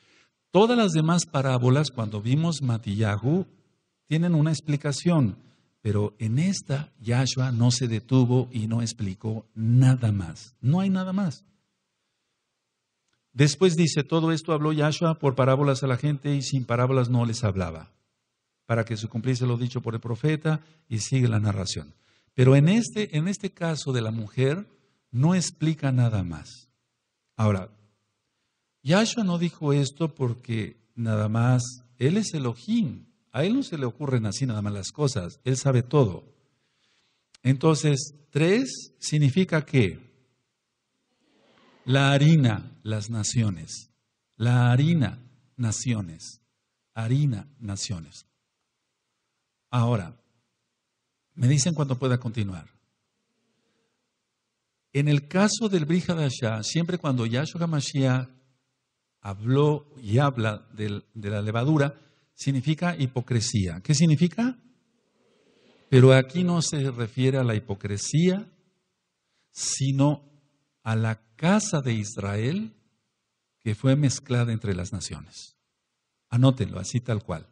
Todas las demás parábolas, cuando vimos Matillahu, tienen una explicación. Pero en esta, Yahshua no se detuvo y no explicó nada más. No hay nada más. Después dice, todo esto habló Yahshua por parábolas a la gente y sin parábolas no les hablaba, para que se cumpliese lo dicho por el profeta y sigue la narración. Pero en este, en este caso de la mujer no explica nada más. Ahora, Yahshua no dijo esto porque nada más, Él es Elohim, a Él no se le ocurren así nada más las cosas, Él sabe todo. Entonces, tres significa ¿qué? la harina, las naciones. La harina, naciones. Harina, naciones. Ahora, me dicen cuando pueda continuar. En el caso del Brihadasha, siempre cuando Yahshua Mashiach habló y habla de la levadura, significa hipocresía. ¿Qué significa? Pero aquí no se refiere a la hipocresía, sino a la casa de Israel que fue mezclada entre las naciones. Anótenlo así tal cual.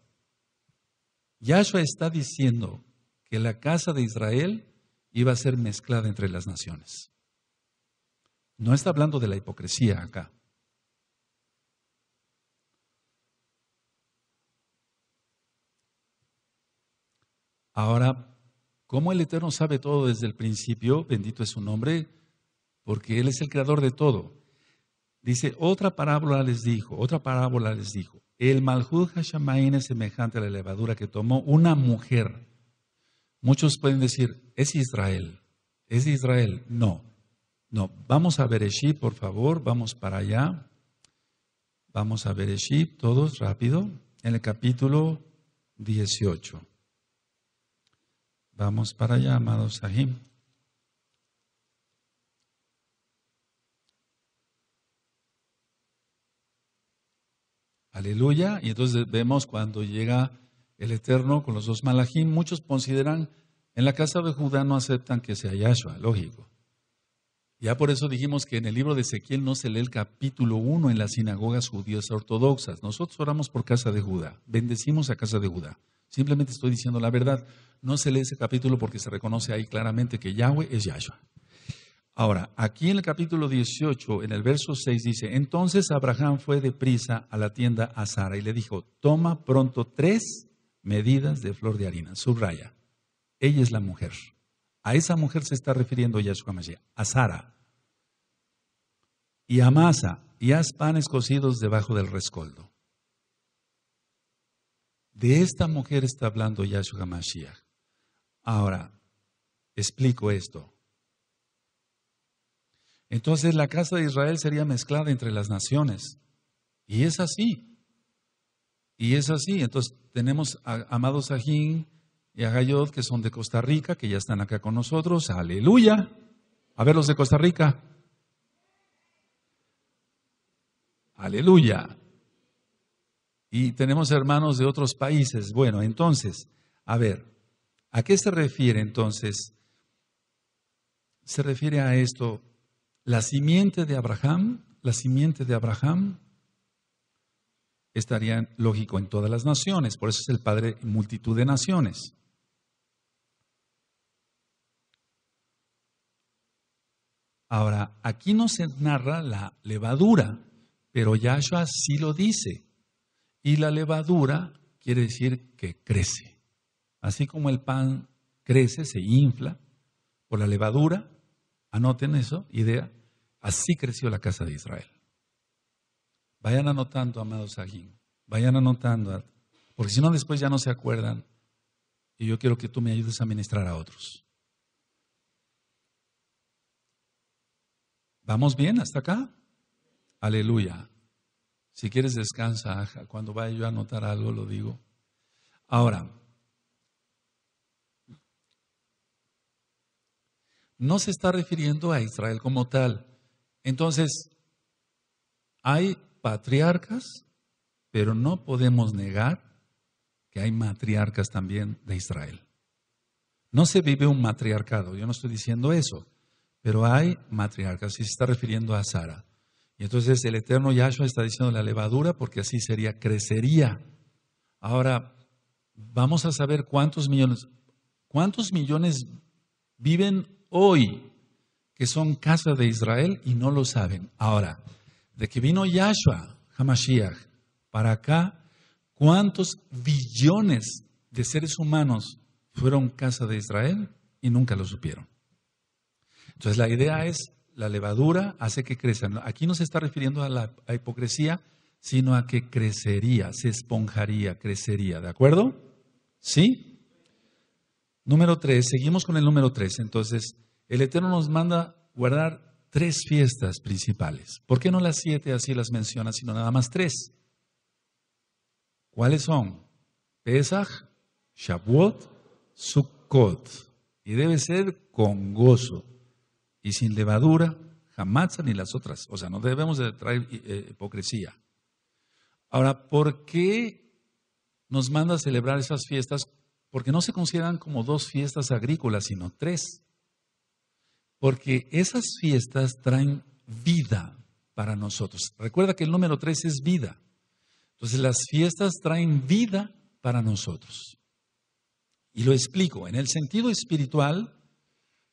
Yahshua está diciendo que la casa de Israel iba a ser mezclada entre las naciones. No está hablando de la hipocresía acá. Ahora, como el Eterno sabe todo desde el principio, bendito es su nombre, porque Él es el creador de todo. Dice, otra parábola les dijo, otra parábola les dijo, el Malhud Hashamain es semejante a la levadura que tomó una mujer. Muchos pueden decir, es Israel, es Israel. No, no, vamos a Bereshit, por favor, vamos para allá. Vamos a Bereshit, todos rápido, en el capítulo 18. Vamos para allá, amados Sahim. Aleluya. Y entonces vemos cuando llega el Eterno con los dos malajim, muchos consideran, en la casa de Judá no aceptan que sea Yahshua, lógico. Ya por eso dijimos que en el libro de Ezequiel no se lee el capítulo 1 en las sinagogas judías ortodoxas. Nosotros oramos por casa de Judá, bendecimos a casa de Judá. Simplemente estoy diciendo la verdad. No se lee ese capítulo porque se reconoce ahí claramente que Yahweh es Yahshua. Ahora, aquí en el capítulo 18, en el verso 6 dice, entonces Abraham fue deprisa a la tienda a Sara y le dijo, toma pronto tres medidas de flor de harina. Subraya, ella es la mujer. A esa mujer se está refiriendo Yahshua Mashiach, a Sara y amasa y haz panes cocidos debajo del rescoldo. De esta mujer está hablando Yahshua Mashiach. Ahora, explico esto. Entonces la casa de Israel sería mezclada entre las naciones. Y es así. Y es así. Entonces tenemos a Amado Sajín y a Gayod, que son de Costa Rica, que ya están acá con nosotros. Aleluya. A ver los de Costa Rica. Aleluya. Y tenemos hermanos de otros países. Bueno, entonces, a ver, ¿a qué se refiere entonces? Se refiere a esto, la simiente de Abraham, la simiente de Abraham estaría lógico en todas las naciones, por eso es el Padre en multitud de naciones. Ahora, aquí no se narra la levadura, pero Yahshua sí lo dice. Y la levadura quiere decir que crece. Así como el pan crece, se infla por la levadura, anoten eso, idea, así creció la casa de Israel. Vayan anotando, amados aquí, vayan anotando, porque si no después ya no se acuerdan y yo quiero que tú me ayudes a ministrar a otros. ¿Vamos bien hasta acá? Aleluya. Si quieres descansa, Cuando vaya yo a anotar algo lo digo. Ahora, no se está refiriendo a Israel como tal. Entonces, hay patriarcas, pero no podemos negar que hay matriarcas también de Israel. No se vive un matriarcado, yo no estoy diciendo eso, pero hay matriarcas, y se está refiriendo a Sara. Y entonces el eterno Yahshua está diciendo la levadura porque así sería, crecería. Ahora, vamos a saber cuántos millones, cuántos millones viven hoy que son casa de Israel y no lo saben. Ahora, de que vino Yahshua, Hamashiach, para acá, ¿cuántos billones de seres humanos fueron casa de Israel y nunca lo supieron? Entonces la idea es la levadura hace que crezcan. Aquí no se está refiriendo a la hipocresía, sino a que crecería, se esponjaría, crecería, ¿de acuerdo? ¿Sí? Número tres, seguimos con el número tres. Entonces, el Eterno nos manda guardar tres fiestas principales. ¿Por qué no las siete así las menciona, sino nada más tres? ¿Cuáles son? Pesach, Shavuot, Sukkot. Y debe ser con gozo y sin levadura, jamás ni las otras. O sea, no debemos de traer eh, hipocresía. Ahora, ¿por qué nos manda a celebrar esas fiestas? Porque no se consideran como dos fiestas agrícolas, sino tres. Porque esas fiestas traen vida para nosotros. Recuerda que el número tres es vida. Entonces las fiestas traen vida para nosotros. Y lo explico, en el sentido espiritual,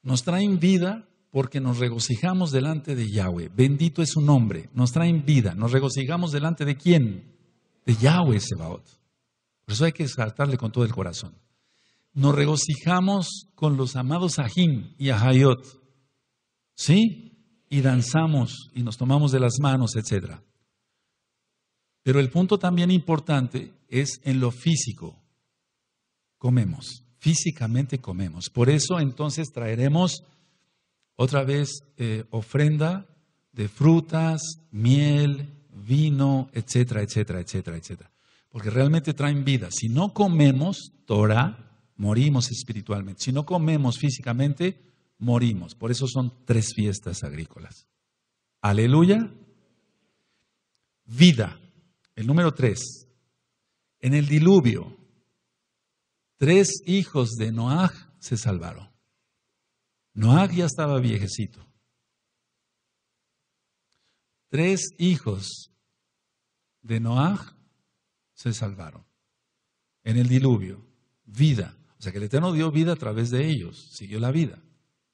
nos traen vida porque nos regocijamos delante de Yahweh. Bendito es su nombre, nos traen vida, nos regocijamos delante de quién? De Yahweh Sebaot. Por eso hay que saltarle con todo el corazón. Nos regocijamos con los amados Ahim y Ajayot, ¿Sí? Y danzamos y nos tomamos de las manos, etc. Pero el punto también importante es en lo físico. Comemos, físicamente comemos. Por eso entonces traeremos otra vez, eh, ofrenda de frutas, miel, vino, etcétera, etcétera, etcétera, etcétera. Porque realmente traen vida. Si no comemos Torah, morimos espiritualmente. Si no comemos físicamente, morimos. Por eso son tres fiestas agrícolas. Aleluya. Vida. El número tres. En el diluvio, tres hijos de Noah se salvaron. Noah ya estaba viejecito. Tres hijos de Noah se salvaron en el diluvio. Vida. O sea que el Eterno dio vida a través de ellos. Siguió la vida.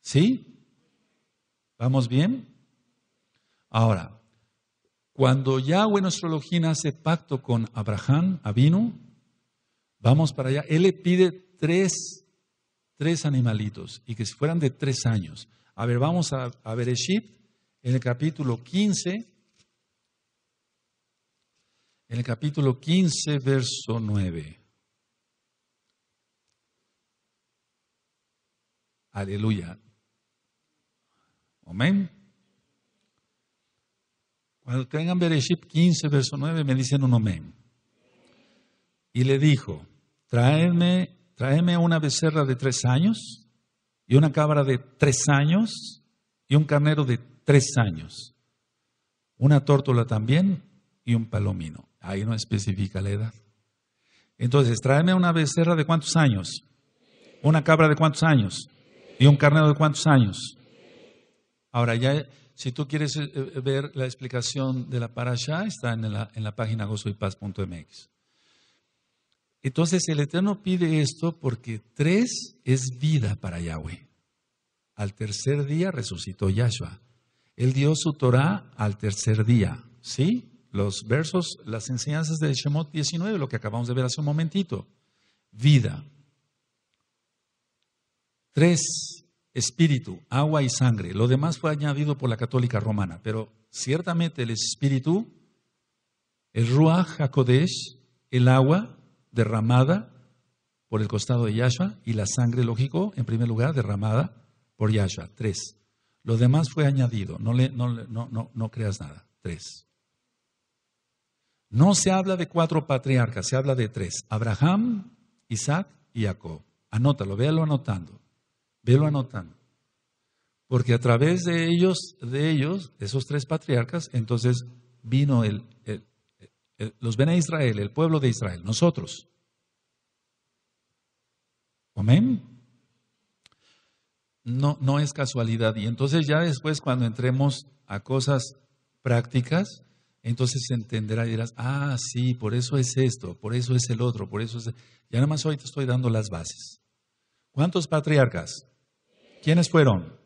¿Sí? ¿Vamos bien? Ahora, cuando Yahweh nuestro Elohim hace pacto con Abraham, Abinu, vamos para allá. Él le pide tres tres animalitos y que fueran de tres años. A ver, vamos a, a en el capítulo 15, en el capítulo 15, verso 9. Aleluya. Amén. Cuando tengan Bereshit 15, verso 9, me dicen un amén. Y le dijo, traedme tráeme una becerra de tres años y una cabra de tres años y un carnero de tres años, una tórtola también y un palomino. Ahí no especifica la edad. Entonces, tráeme una becerra de cuántos años, una cabra de cuántos años y un carnero de cuántos años. Ahora, ya, si tú quieres eh, eh, ver la explicación de la parasha, está en la, en la página gozoypaz.mx. Entonces el Eterno pide esto porque tres es vida para Yahweh. Al tercer día resucitó Yahshua. Él dio su Torah al tercer día. ¿Sí? Los versos, las enseñanzas de Shemot 19, lo que acabamos de ver hace un momentito. Vida. Tres, espíritu, agua y sangre. Lo demás fue añadido por la católica romana, pero ciertamente el espíritu, el Ruach HaKodesh, el agua derramada por el costado de Yahshua y la sangre, lógico, en primer lugar, derramada por Yahshua. Tres. Lo demás fue añadido. No, le, no, no, no, creas nada. Tres. No se habla de cuatro patriarcas, se habla de tres. Abraham, Isaac y Jacob. Anótalo, véalo anotando. Véalo anotando. Porque a través de ellos, de ellos, esos tres patriarcas, entonces vino el, eh, los ven a Israel, el pueblo de Israel, nosotros. Amén. No, no es casualidad. Y entonces ya después cuando entremos a cosas prácticas, entonces se entenderá y dirás, ah, sí, por eso es esto, por eso es el otro, por eso es... Ya nada más hoy te estoy dando las bases. ¿Cuántos patriarcas? ¿Quiénes fueron?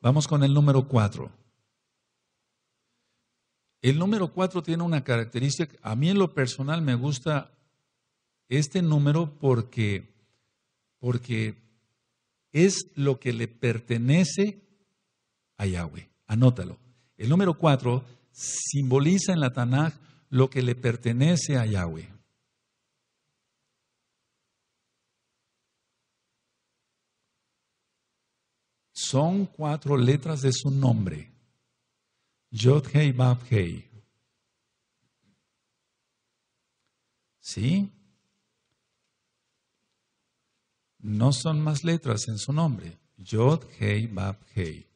Vamos con el número cuatro. El número cuatro tiene una característica, a mí en lo personal me gusta este número porque, porque es lo que le pertenece a Yahweh. Anótalo. El número cuatro simboliza en la Tanaj lo que le pertenece a Yahweh. Son cuatro letras de su nombre. Yod Hei Bab Hei. ¿Sí? No son más letras en su nombre. Yod Hei Bab Hei.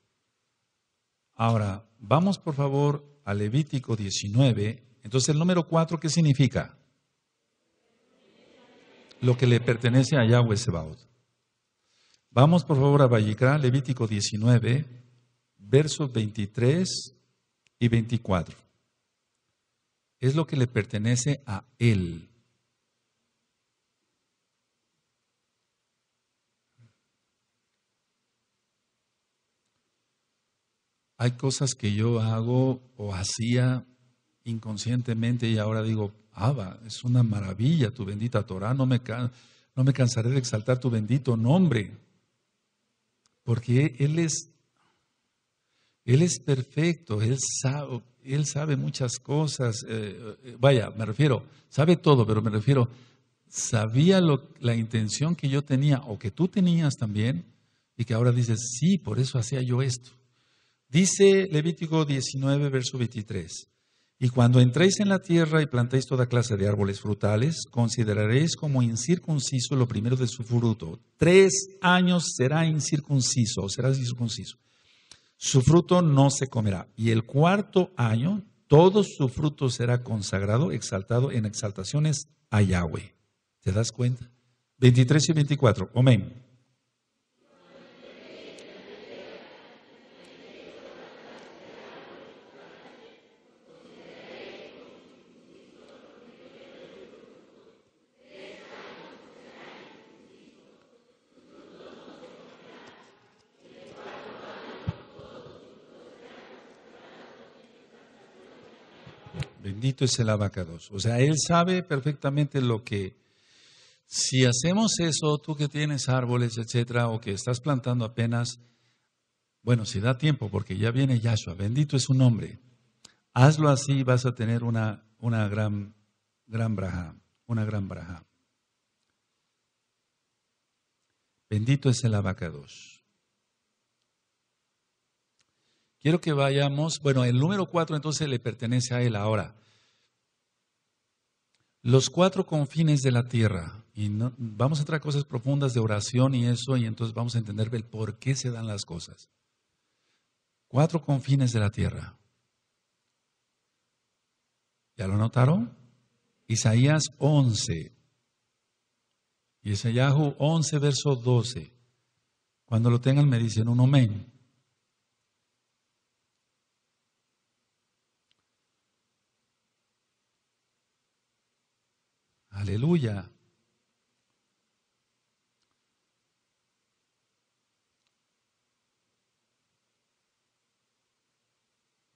Ahora, vamos por favor a Levítico 19. Entonces, el número 4, ¿qué significa? Lo que le pertenece a Yahweh Sebaot. Vamos por favor a Vallicrá, Levítico 19, versos 23 y 24. Es lo que le pertenece a Él. Hay cosas que yo hago o hacía inconscientemente y ahora digo, Abba, es una maravilla tu bendita Torah, no me, no me cansaré de exaltar tu bendito nombre, porque Él es él es perfecto, Él sabe, muchas cosas. Eh, eh, vaya, me refiero, sabe todo, pero me refiero, sabía la intención que yo tenía o que tú tenías también y que ahora dices, sí, por eso hacía yo esto. Dice Levítico 19, verso 23. Y cuando entréis en la tierra y plantéis toda clase de árboles frutales, consideraréis como incircunciso lo primero de su fruto. Tres años será incircunciso o será incircunciso su fruto no se comerá. Y el cuarto año, todo su fruto será consagrado, exaltado en exaltaciones a Yahweh. ¿Te das cuenta? 23 y 24. Amén. Bendito es el abacados. O sea, él sabe perfectamente lo que... Si hacemos eso, tú que tienes árboles, etcétera, o que estás plantando apenas, bueno, si da tiempo, porque ya viene Yahshua, bendito es su nombre. Hazlo así, vas a tener una, gran, gran braja, una gran braja. Bendito es el abacados. Quiero que vayamos, bueno, el número cuatro entonces le pertenece a él ahora los cuatro confines de la tierra. Y vamos a entrar a cosas profundas de oración y eso, y entonces vamos a entender el por qué se dan las cosas. Cuatro confines de la tierra. ¿Ya lo notaron? Isaías 11. Isaías 11, verso 12. Cuando lo tengan me dicen un amén. Aleluya.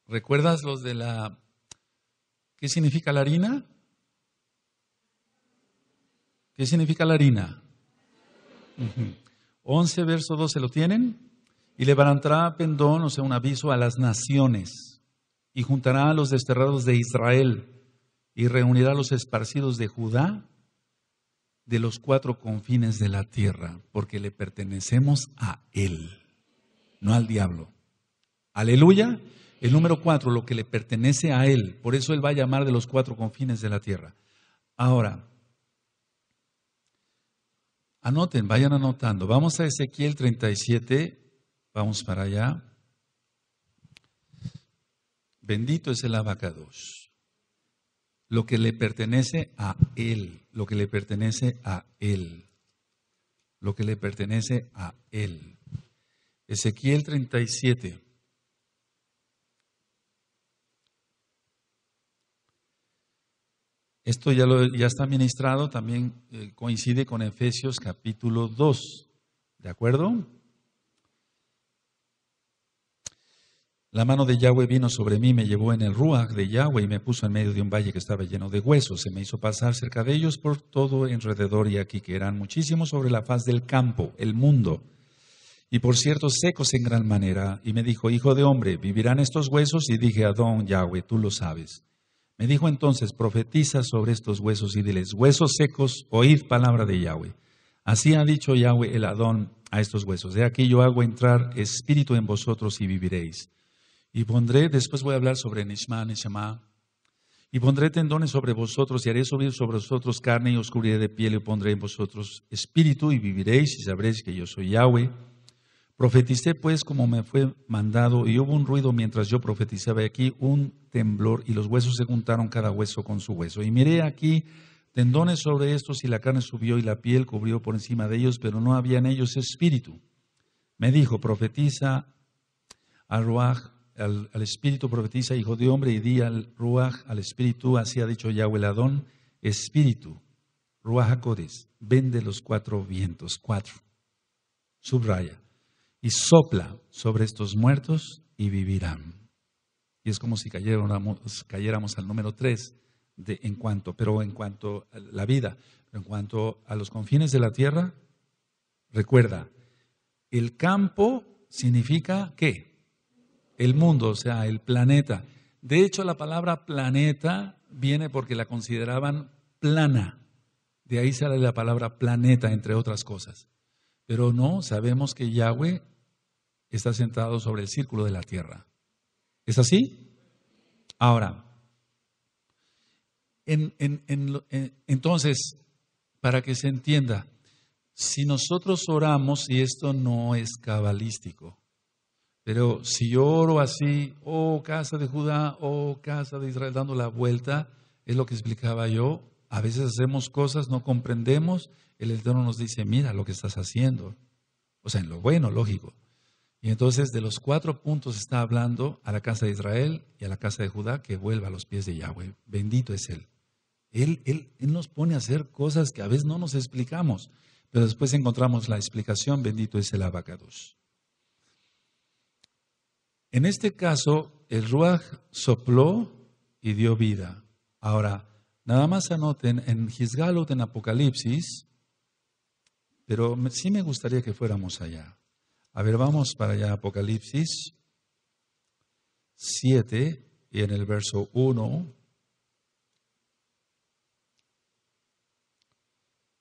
¿Recuerdas los de la... ¿Qué significa la harina? ¿Qué significa la harina? 11, verso 12, ¿lo tienen? Y levantará pendón, o sea, un aviso a las naciones, y juntará a los desterrados de Israel y reunirá a los esparcidos de Judá de los cuatro confines de la tierra, porque le pertenecemos a Él, no al diablo. Aleluya. El número cuatro, lo que le pertenece a Él. Por eso Él va a llamar de los cuatro confines de la tierra. Ahora, anoten, vayan anotando. Vamos a Ezequiel 37, vamos para allá. Bendito es el abacados lo que le pertenece a Él, lo que le pertenece a Él, lo que le pertenece a Él. Ezequiel 37. Esto ya, lo, ya está ministrado, también eh, coincide con Efesios capítulo 2. ¿De acuerdo? La mano de Yahweh vino sobre mí, me llevó en el ruach de Yahweh y me puso en medio de un valle que estaba lleno de huesos. Se me hizo pasar cerca de ellos por todo alrededor y aquí, que eran muchísimos sobre la faz del campo, el mundo. Y por cierto, secos en gran manera. Y me dijo, hijo de hombre, ¿vivirán estos huesos? Y dije, Adón, Yahweh, tú lo sabes. Me dijo entonces, profetiza sobre estos huesos y diles, huesos secos, oíd palabra de Yahweh. Así ha dicho Yahweh el Adón a estos huesos. De aquí yo hago entrar espíritu en vosotros y viviréis. Y pondré, después voy a hablar sobre Nishma, Nishma, Y pondré tendones sobre vosotros y haré subir sobre vosotros carne y os cubriré de piel y pondré en vosotros espíritu y viviréis y sabréis que yo soy Yahweh. Profeticé pues como me fue mandado y hubo un ruido mientras yo profetizaba aquí un temblor y los huesos se juntaron cada hueso con su hueso. Y miré aquí tendones sobre estos y la carne subió y la piel cubrió por encima de ellos, pero no había en ellos espíritu. Me dijo, profetiza a al, espíritu profetiza, hijo de hombre, y di al Ruach, al espíritu, así ha dicho Yahweh Adón, espíritu, Ruach Acodes, vende los cuatro vientos, cuatro, subraya, y sopla sobre estos muertos y vivirán. Y es como si cayéramos, cayéramos al número tres, de, en cuanto, pero en cuanto a la vida, en cuanto a los confines de la tierra, recuerda, el campo significa qué? el mundo, o sea, el planeta. De hecho, la palabra planeta viene porque la consideraban plana. De ahí sale la palabra planeta, entre otras cosas. Pero no, sabemos que Yahweh está sentado sobre el círculo de la tierra. ¿Es así? Ahora, entonces, para que se entienda, si nosotros oramos, y esto no es cabalístico, pero si yo oro así, oh casa de Judá, oh casa de Israel, dando la vuelta, es lo que explicaba yo. A veces hacemos cosas, no comprendemos, el Eterno nos dice, mira lo que estás haciendo. O sea, en lo bueno, lógico. Y entonces de los cuatro puntos está hablando a la casa de Israel y a la casa de Judá que vuelva a los pies de Yahweh. Bendito es Él. Él, él, nos pone a hacer cosas que a veces no nos explicamos, pero después encontramos la explicación. Bendito es el abacados. En este caso, el Ruach sopló y dio vida. Ahora, nada más anoten en Gisgalot, en Apocalipsis, pero sí me gustaría que fuéramos allá. A ver, vamos para allá, Apocalipsis 7 y en el verso 1.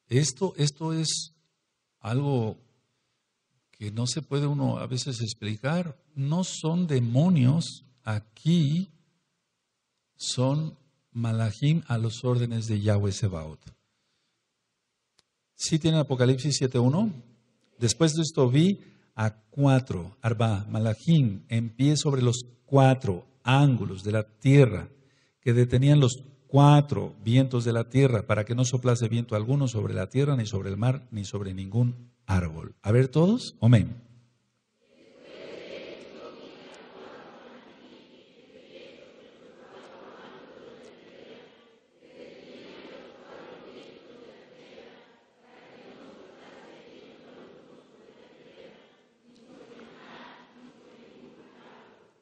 Esto, esto es algo que no se puede uno a veces explicar, no son demonios aquí, son malajim a los órdenes de Yahweh Sebaot. ¿Sí tiene Apocalipsis 7.1? Después de esto vi a cuatro, Arba, malajim, en pie sobre los cuatro ángulos de la tierra, que detenían los cuatro vientos de la tierra, para que no soplase viento alguno sobre la tierra, ni sobre el mar, ni sobre ningún árbol. A ver todos, amén.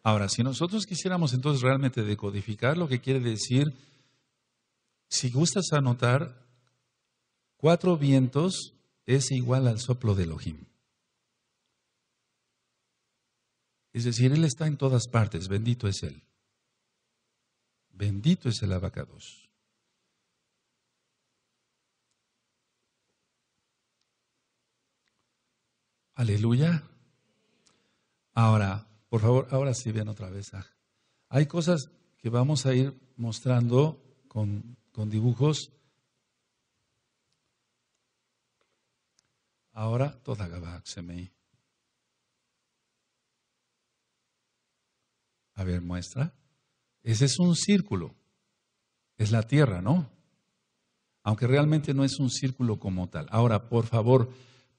Ahora, si nosotros quisiéramos entonces realmente decodificar lo que quiere decir, si gustas anotar, cuatro vientos es igual al soplo de Elohim. Es decir, Él está en todas partes, bendito es Él. Bendito es el abacados. Aleluya. Ahora, por favor, ahora sí vean otra vez. Ah, hay cosas que vamos a ir mostrando con dibujos Ahora toda Gabáxemei. A ver, muestra. Ese es un círculo. Es la tierra, ¿no? Aunque realmente no es un círculo como tal. Ahora, por favor,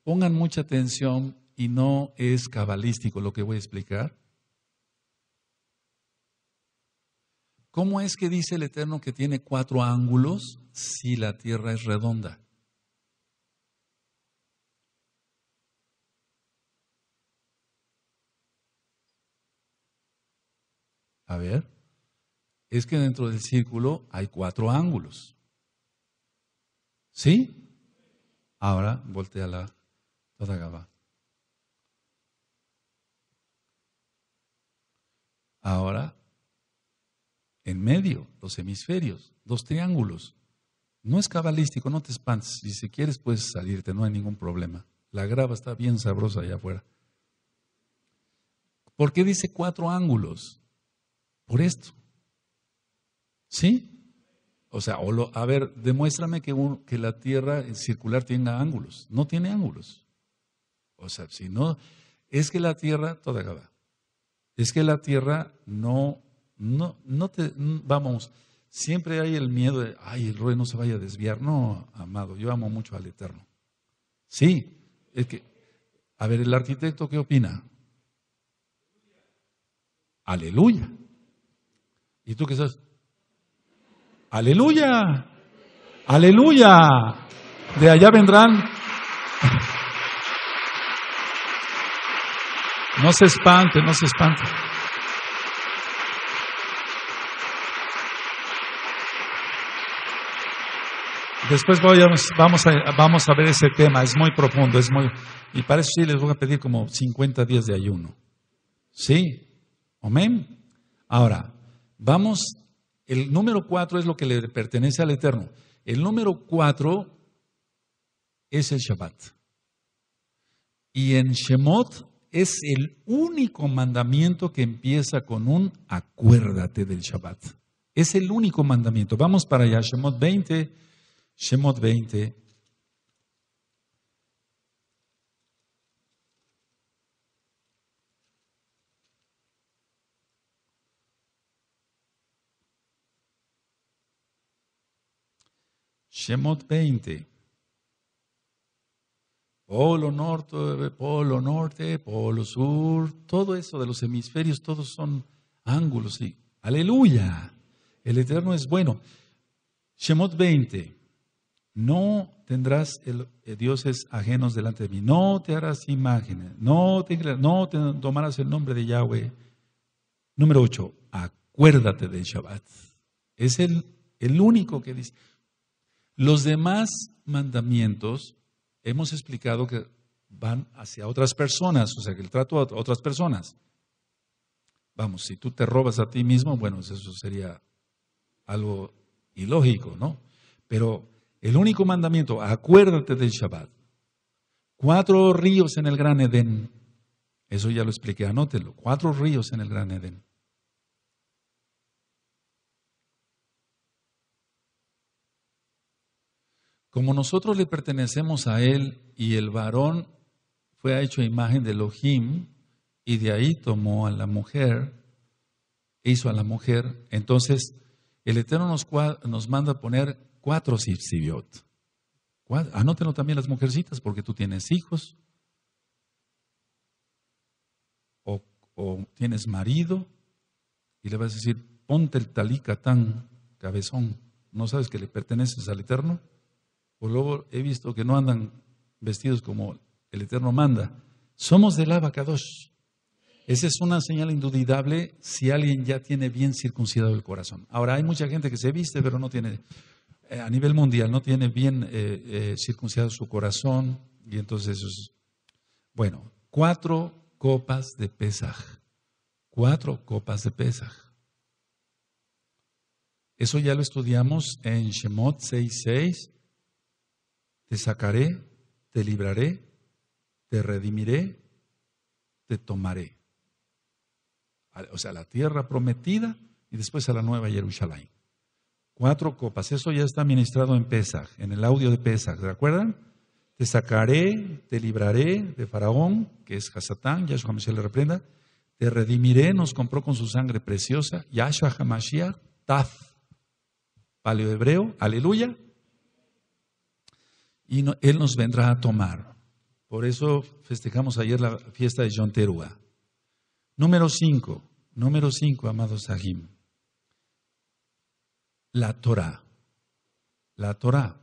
pongan mucha atención y no es cabalístico lo que voy a explicar. ¿Cómo es que dice el Eterno que tiene cuatro ángulos si la tierra es redonda? A ver, es que dentro del círculo hay cuatro ángulos. ¿Sí? Ahora voltea la toda Ahora, en medio, los hemisferios, dos triángulos. No es cabalístico, no te espantes. Si si quieres, puedes salirte, no hay ningún problema. La grava está bien sabrosa allá afuera. ¿Por qué dice cuatro ángulos? por esto. ¿Sí? O sea, a ver, demuéstrame que, que la Tierra circular tenga ángulos. No tiene ángulos. O sea, si no, es que la Tierra, toda acaba. Es que la Tierra no, no, no te, vamos, siempre hay el miedo de, ay, el rey no se vaya a desviar. No, amado, yo amo mucho al Eterno. Sí, es que, a ver, el arquitecto, ¿qué opina? Aleluya. Y tú qué estás? aleluya, aleluya, de allá vendrán. No se espante, no se espante. Después vamos, a, vamos a ver ese tema, es muy profundo, es muy... Y para eso sí les voy a pedir como 50 días de ayuno. ¿Sí? ¿Amén? Ahora, Vamos, el número cuatro es lo que le pertenece al Eterno. El número cuatro es el Shabbat. Y en Shemot es el único mandamiento que empieza con un acuérdate del Shabbat. Es el único mandamiento. Vamos para allá, Shemot 20, Shemot 20, Shemot 20. Polo norte, polo norte, polo sur, todo eso de los hemisferios, todos son ángulos. aleluya, el Eterno es bueno. Shemot 20. No tendrás eh, dioses ajenos delante de mí. No te harás imágenes. No tomarás el nombre de Yahweh. Número 8. Acuérdate del Shabbat. Es el único que dice. Los demás mandamientos hemos explicado que van hacia otras personas, o sea, que el trato a otras personas. Vamos, si tú te robas a ti mismo, bueno, eso sería algo ilógico, ¿no? Pero el único mandamiento, acuérdate del Shabbat. Cuatro ríos en el Gran Edén. Eso ya lo expliqué, anótelo. Cuatro ríos en el Gran Edén. Como nosotros le pertenecemos a Él y el varón fue hecho a imagen de Elohim y de ahí tomó a la mujer, e hizo a la mujer, entonces el Eterno nos, nos manda poner cuatro sirsibiot. Anótenlo también las mujercitas porque tú tienes hijos o, tienes marido y le vas a decir, ponte el tan cabezón, ¿no sabes que le perteneces al Eterno? o luego he visto que no andan vestidos como el Eterno manda. Somos del dos. Esa es una señal indudable si alguien ya tiene bien circuncidado el corazón. Ahora, hay mucha gente que se viste, pero no tiene, eh, a nivel mundial, no tiene bien eh, eh, circuncidado su corazón. Y entonces eso es, bueno, cuatro copas de pesaj. Cuatro copas de pesaj. Eso ya lo estudiamos en Shemot 6.6 te sacaré, te libraré, te redimiré, te tomaré. O sea, la tierra prometida y después a la nueva Jerusalén. Cuatro copas. Eso ya está ministrado en Pesach, en el audio de Pesach. ¿Se acuerdan? Te sacaré, te libraré de Faraón, que es Hasatán, Yahshua Hamashiach le reprenda. Te redimiré, nos compró con su sangre preciosa, Yahshua Hamashiach, Taf. paleohebreo, hebreo, aleluya, y Él nos vendrá a tomar. Por eso festejamos ayer la fiesta de John Terúa. Número 5, número 5, amados Sahim. La Torah. La Torah.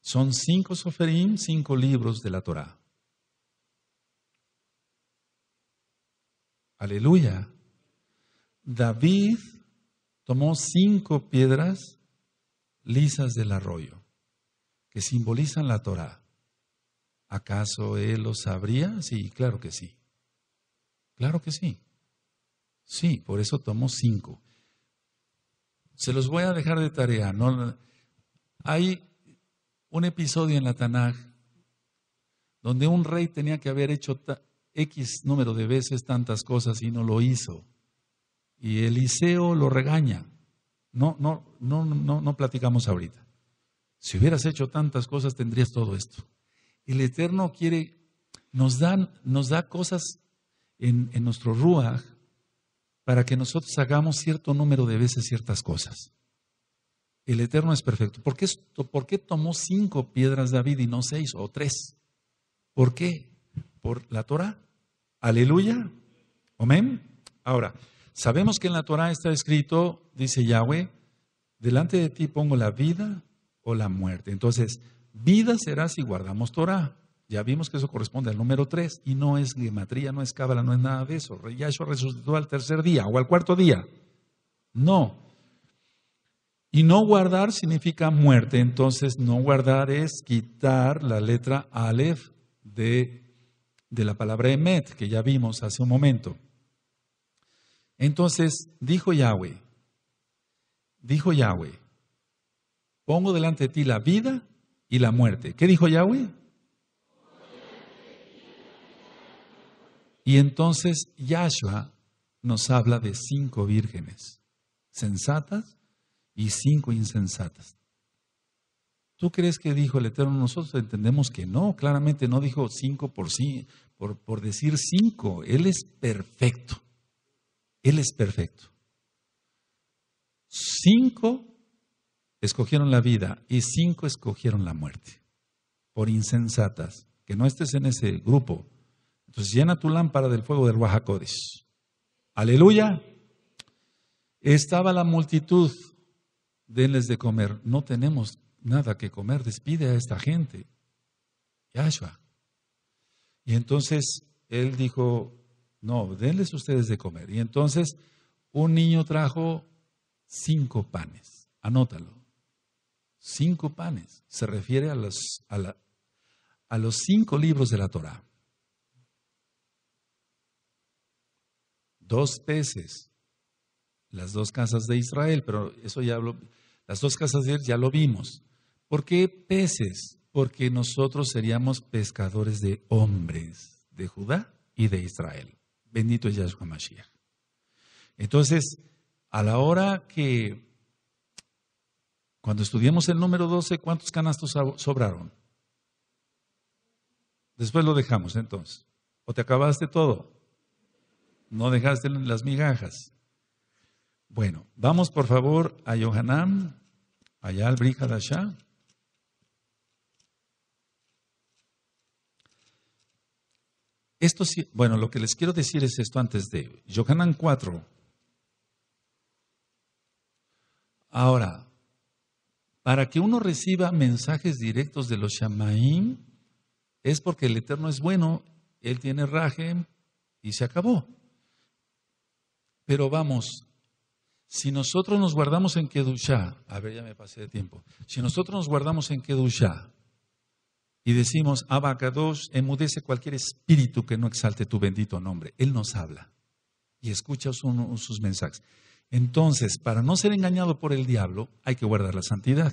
Son cinco soferim, cinco libros de la Torah. Aleluya. David tomó cinco piedras lisas del arroyo simbolizan la Torá. ¿Acaso él lo sabría? Sí, claro que sí. Claro que sí. Sí, por eso tomó cinco. Se los voy a dejar de tarea. ¿no? Hay un episodio en la Tanaj donde un rey tenía que haber hecho X número de veces tantas cosas y no lo hizo. Y Eliseo lo regaña. No, no, no, no, no platicamos ahorita. Si hubieras hecho tantas cosas, tendrías todo esto. El Eterno quiere, nos, nos da cosas en, nuestro Ruach para que nosotros hagamos cierto número de veces ciertas cosas. El Eterno es perfecto. ¿Por qué, ¿Por qué tomó cinco piedras David y no seis o tres? ¿Por qué? Por la Torah. Aleluya. Amén. Ahora, sabemos que en la Torah está escrito, dice Yahweh, delante de ti pongo la vida la muerte. Entonces, vida será si guardamos Torah. Ya vimos que eso corresponde al número 3 y no es gematría, no es cábala, no es nada de eso. Ya eso resucitó al tercer día o al cuarto día. No. Y no guardar significa muerte, entonces no guardar es quitar la letra Aleph de, de la palabra Emet, que ya vimos hace un momento. Entonces dijo Yahweh, dijo Yahweh, pongo delante de ti la vida y la muerte. ¿Qué dijo Yahweh? Y entonces Yahshua nos habla de cinco vírgenes, sensatas y cinco insensatas. ¿Tú crees que dijo el Eterno? Nosotros entendemos que no, claramente no dijo cinco por sí, por, por decir cinco. Él es perfecto. Él es perfecto. Cinco escogieron la vida y cinco escogieron la muerte, por insensatas, que no estés en ese grupo. Entonces llena tu lámpara del fuego del Wahakodis. Aleluya. Estaba la multitud, denles de comer, no tenemos nada que comer, despide a esta gente. Yahshua. Y entonces él dijo, no, denles ustedes de comer. Y entonces un niño trajo cinco panes, anótalo, cinco panes, se refiere a los, a, los cinco libros de la Torá. Dos peces, las dos casas de Israel, pero eso ya lo, las dos casas de Israel ya lo vimos. ¿Por qué peces? Porque nosotros seríamos pescadores de hombres, de Judá y de Israel. Bendito es Yahshua Mashiach. Entonces, a la hora que cuando estudiamos el número 12, ¿cuántos canastos sobraron? Después lo dejamos entonces. ¿O te acabaste todo? No dejaste las migajas. Bueno, vamos por favor a Yohanan, allá al Brihadashah. Esto sí, bueno, lo que les quiero decir es esto antes de Yohanan 4. Ahora, para que uno reciba mensajes directos de los Shamaim, es porque el Eterno es bueno, Él tiene raje y se acabó. Pero vamos, si nosotros nos guardamos en Kedushá, a ver, ya me pasé de tiempo. Si nosotros nos guardamos en Kedushá y decimos, Abacados, emudece cualquier espíritu que no exalte tu bendito nombre, Él nos habla y escucha sus mensajes. Entonces, para no ser engañado por el diablo, hay que guardar la santidad.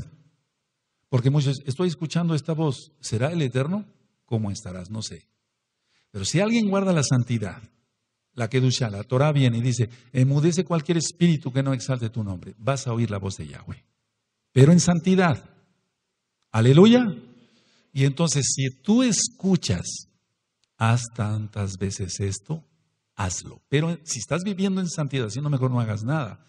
Porque muchos, estoy escuchando esta voz, ¿será el eterno? ¿Cómo estarás? No sé. Pero si alguien guarda la santidad, la que ducha, la Torah viene y dice, emudece cualquier espíritu que no exalte tu nombre, vas a oír la voz de Yahweh. Pero en santidad. Aleluya. Y entonces, si tú escuchas, haz tantas veces esto, hazlo. Pero si estás viviendo en santidad, no mejor no hagas nada.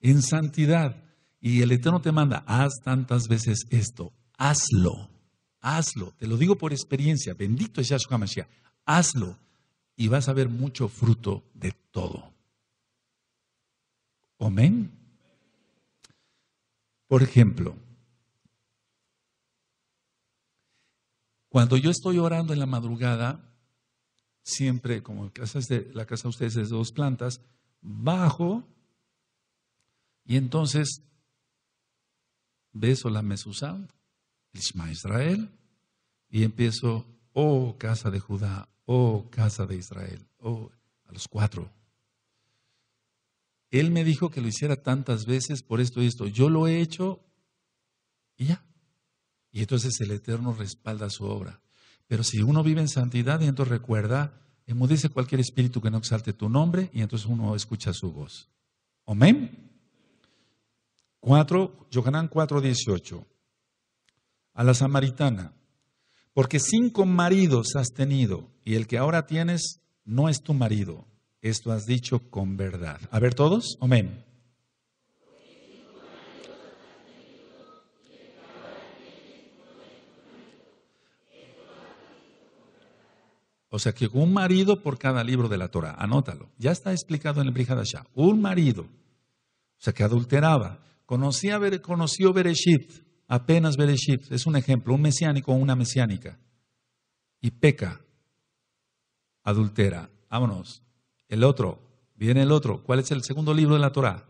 En santidad. Y el Eterno te manda, haz tantas veces esto, hazlo, hazlo. Te lo digo por experiencia, bendito es Yahshua Mashiach, hazlo y vas a ver mucho fruto de todo. Amén. Por ejemplo, cuando yo estoy orando en la madrugada, siempre, como la casa de ustedes es de dos plantas, bajo, y entonces beso la mezuzá, el Israel, y empiezo, oh casa de Judá, oh casa de Israel, oh, a los cuatro. Él me dijo que lo hiciera tantas veces por esto y esto. Yo lo he hecho y ya. Y entonces el Eterno respalda su obra. Pero si uno vive en santidad y entonces recuerda, emudece cualquier espíritu que no exalte tu nombre y entonces uno escucha su voz. Amén. 4, Yohanan 4, A la samaritana. Porque cinco maridos has tenido y el que ahora tienes no es tu marido. Esto has dicho con verdad. A ver todos. Amén. O sea que un marido por cada libro de la Torah, anótalo. Ya está explicado en el Brihadashah. Un marido, o sea que adulteraba, conocía, conoció Bereshit, apenas Bereshit, es un ejemplo, un mesiánico o una mesiánica, y peca, adultera, vámonos. El otro, viene el otro, ¿cuál es el segundo libro de la Torah?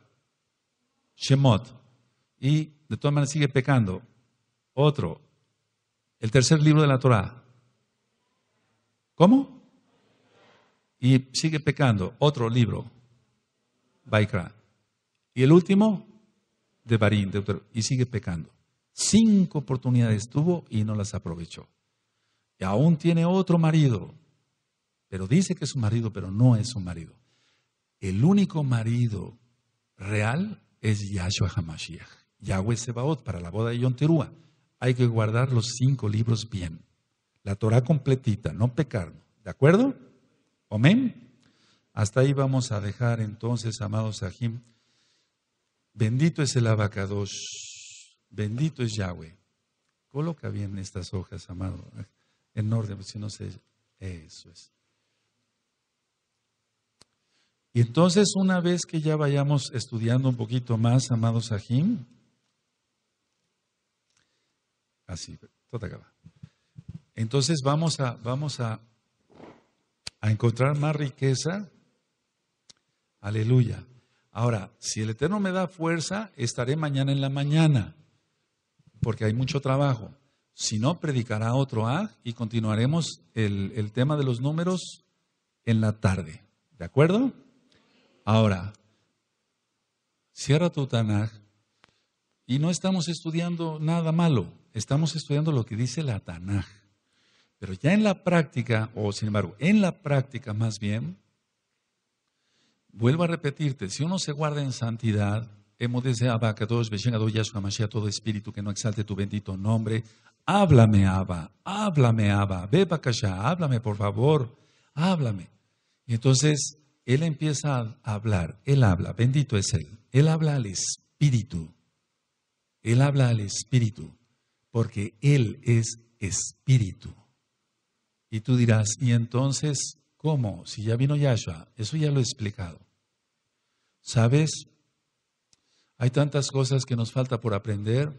Shemot. Y de todas maneras sigue pecando. Otro, el tercer libro de la Torah, ¿Cómo? Y sigue pecando. Otro libro, Baikra. Y el último, de Barín, y sigue pecando. Cinco oportunidades tuvo y no las aprovechó. Y aún tiene otro marido, pero dice que es su marido, pero no es su marido. El único marido real es Yahshua HaMashiach, Yahweh Sebaot, para la boda de Yon Hay que guardar los cinco libros bien la Torah completita, no pecar, ¿de acuerdo? Amén. Hasta ahí vamos a dejar entonces, amados Ajim. Bendito es el abacadosh, bendito es Yahweh. Coloca bien estas hojas, amado, en orden, si no sé Eso es. Y entonces, una vez que ya vayamos estudiando un poquito más, amados Ajim, así, todo acaba entonces vamos a, encontrar más riqueza. Aleluya. Ahora, si el Eterno me da fuerza, estaré mañana en la mañana, porque hay mucho trabajo. Si no, predicará otro A y continuaremos el, el tema de los números en la tarde. ¿De acuerdo? Ahora, cierra tu Tanaj y no estamos estudiando nada malo, estamos estudiando lo que dice la Tanaj. Pero ya en la práctica, o sin embargo, en la práctica más bien, vuelvo a repetirte, si uno se guarda en santidad, hemos decir, Abba, todo espíritu que no exalte tu bendito nombre, háblame Abba, háblame Abba, ve háblame por favor, háblame. Y entonces él empieza a hablar, él habla, bendito es él, él habla al espíritu, él habla al espíritu, porque él es espíritu. Y tú dirás, ¿y entonces cómo? Si ya vino Yahshua, eso ya lo he explicado. ¿Sabes? Hay tantas cosas que nos falta por aprender.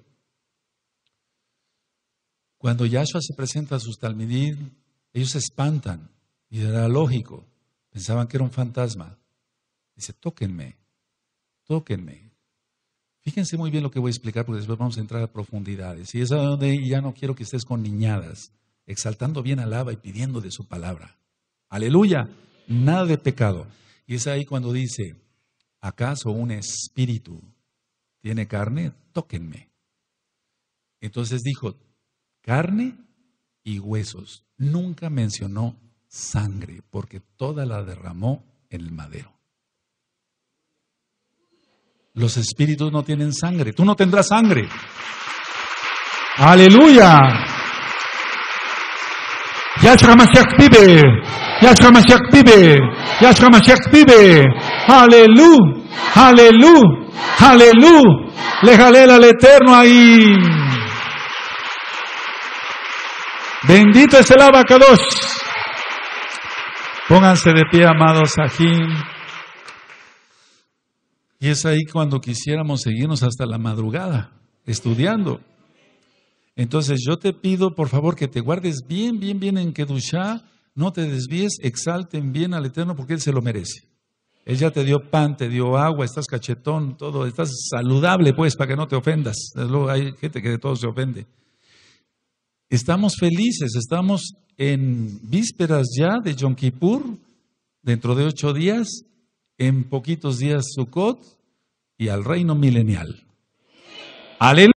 Cuando Yahshua se presenta a sus talmidín, ellos se espantan. Y era lógico. Pensaban que era un fantasma. Dice, tóquenme, tóquenme. Fíjense muy bien lo que voy a explicar porque después vamos a entrar a profundidades. Y es donde ya no quiero que estés con niñadas exaltando bien alaba y pidiendo de su palabra. Aleluya, nada de pecado. Y es ahí cuando dice, ¿acaso un espíritu tiene carne? Tóquenme. Entonces dijo, carne y huesos. Nunca mencionó sangre, porque toda la derramó en el madero. Los espíritus no tienen sangre, tú no tendrás sangre. Aleluya. Yahshua Mashiach vive. Yahshua Mashiach vive. Yahshua Mashiach vive. Aleluya. Aleluya. Aleluya. Le al Eterno ahí. Bendito es el abacados. Pónganse de pie, amados aquí. Y es ahí cuando quisiéramos seguirnos hasta la madrugada, estudiando. Entonces yo te pido, por favor, que te guardes bien, bien, bien en Kedushá, no te desvíes, exalten bien al Eterno porque Él se lo merece. Él ya te dio pan, te dio agua, estás cachetón, todo, estás saludable, pues, para que no te ofendas. Luego hay gente que de todo se ofende. Estamos felices, estamos en vísperas ya de Yom Kippur, dentro de ocho días, en poquitos días Sukkot y al reino milenial. Aleluya.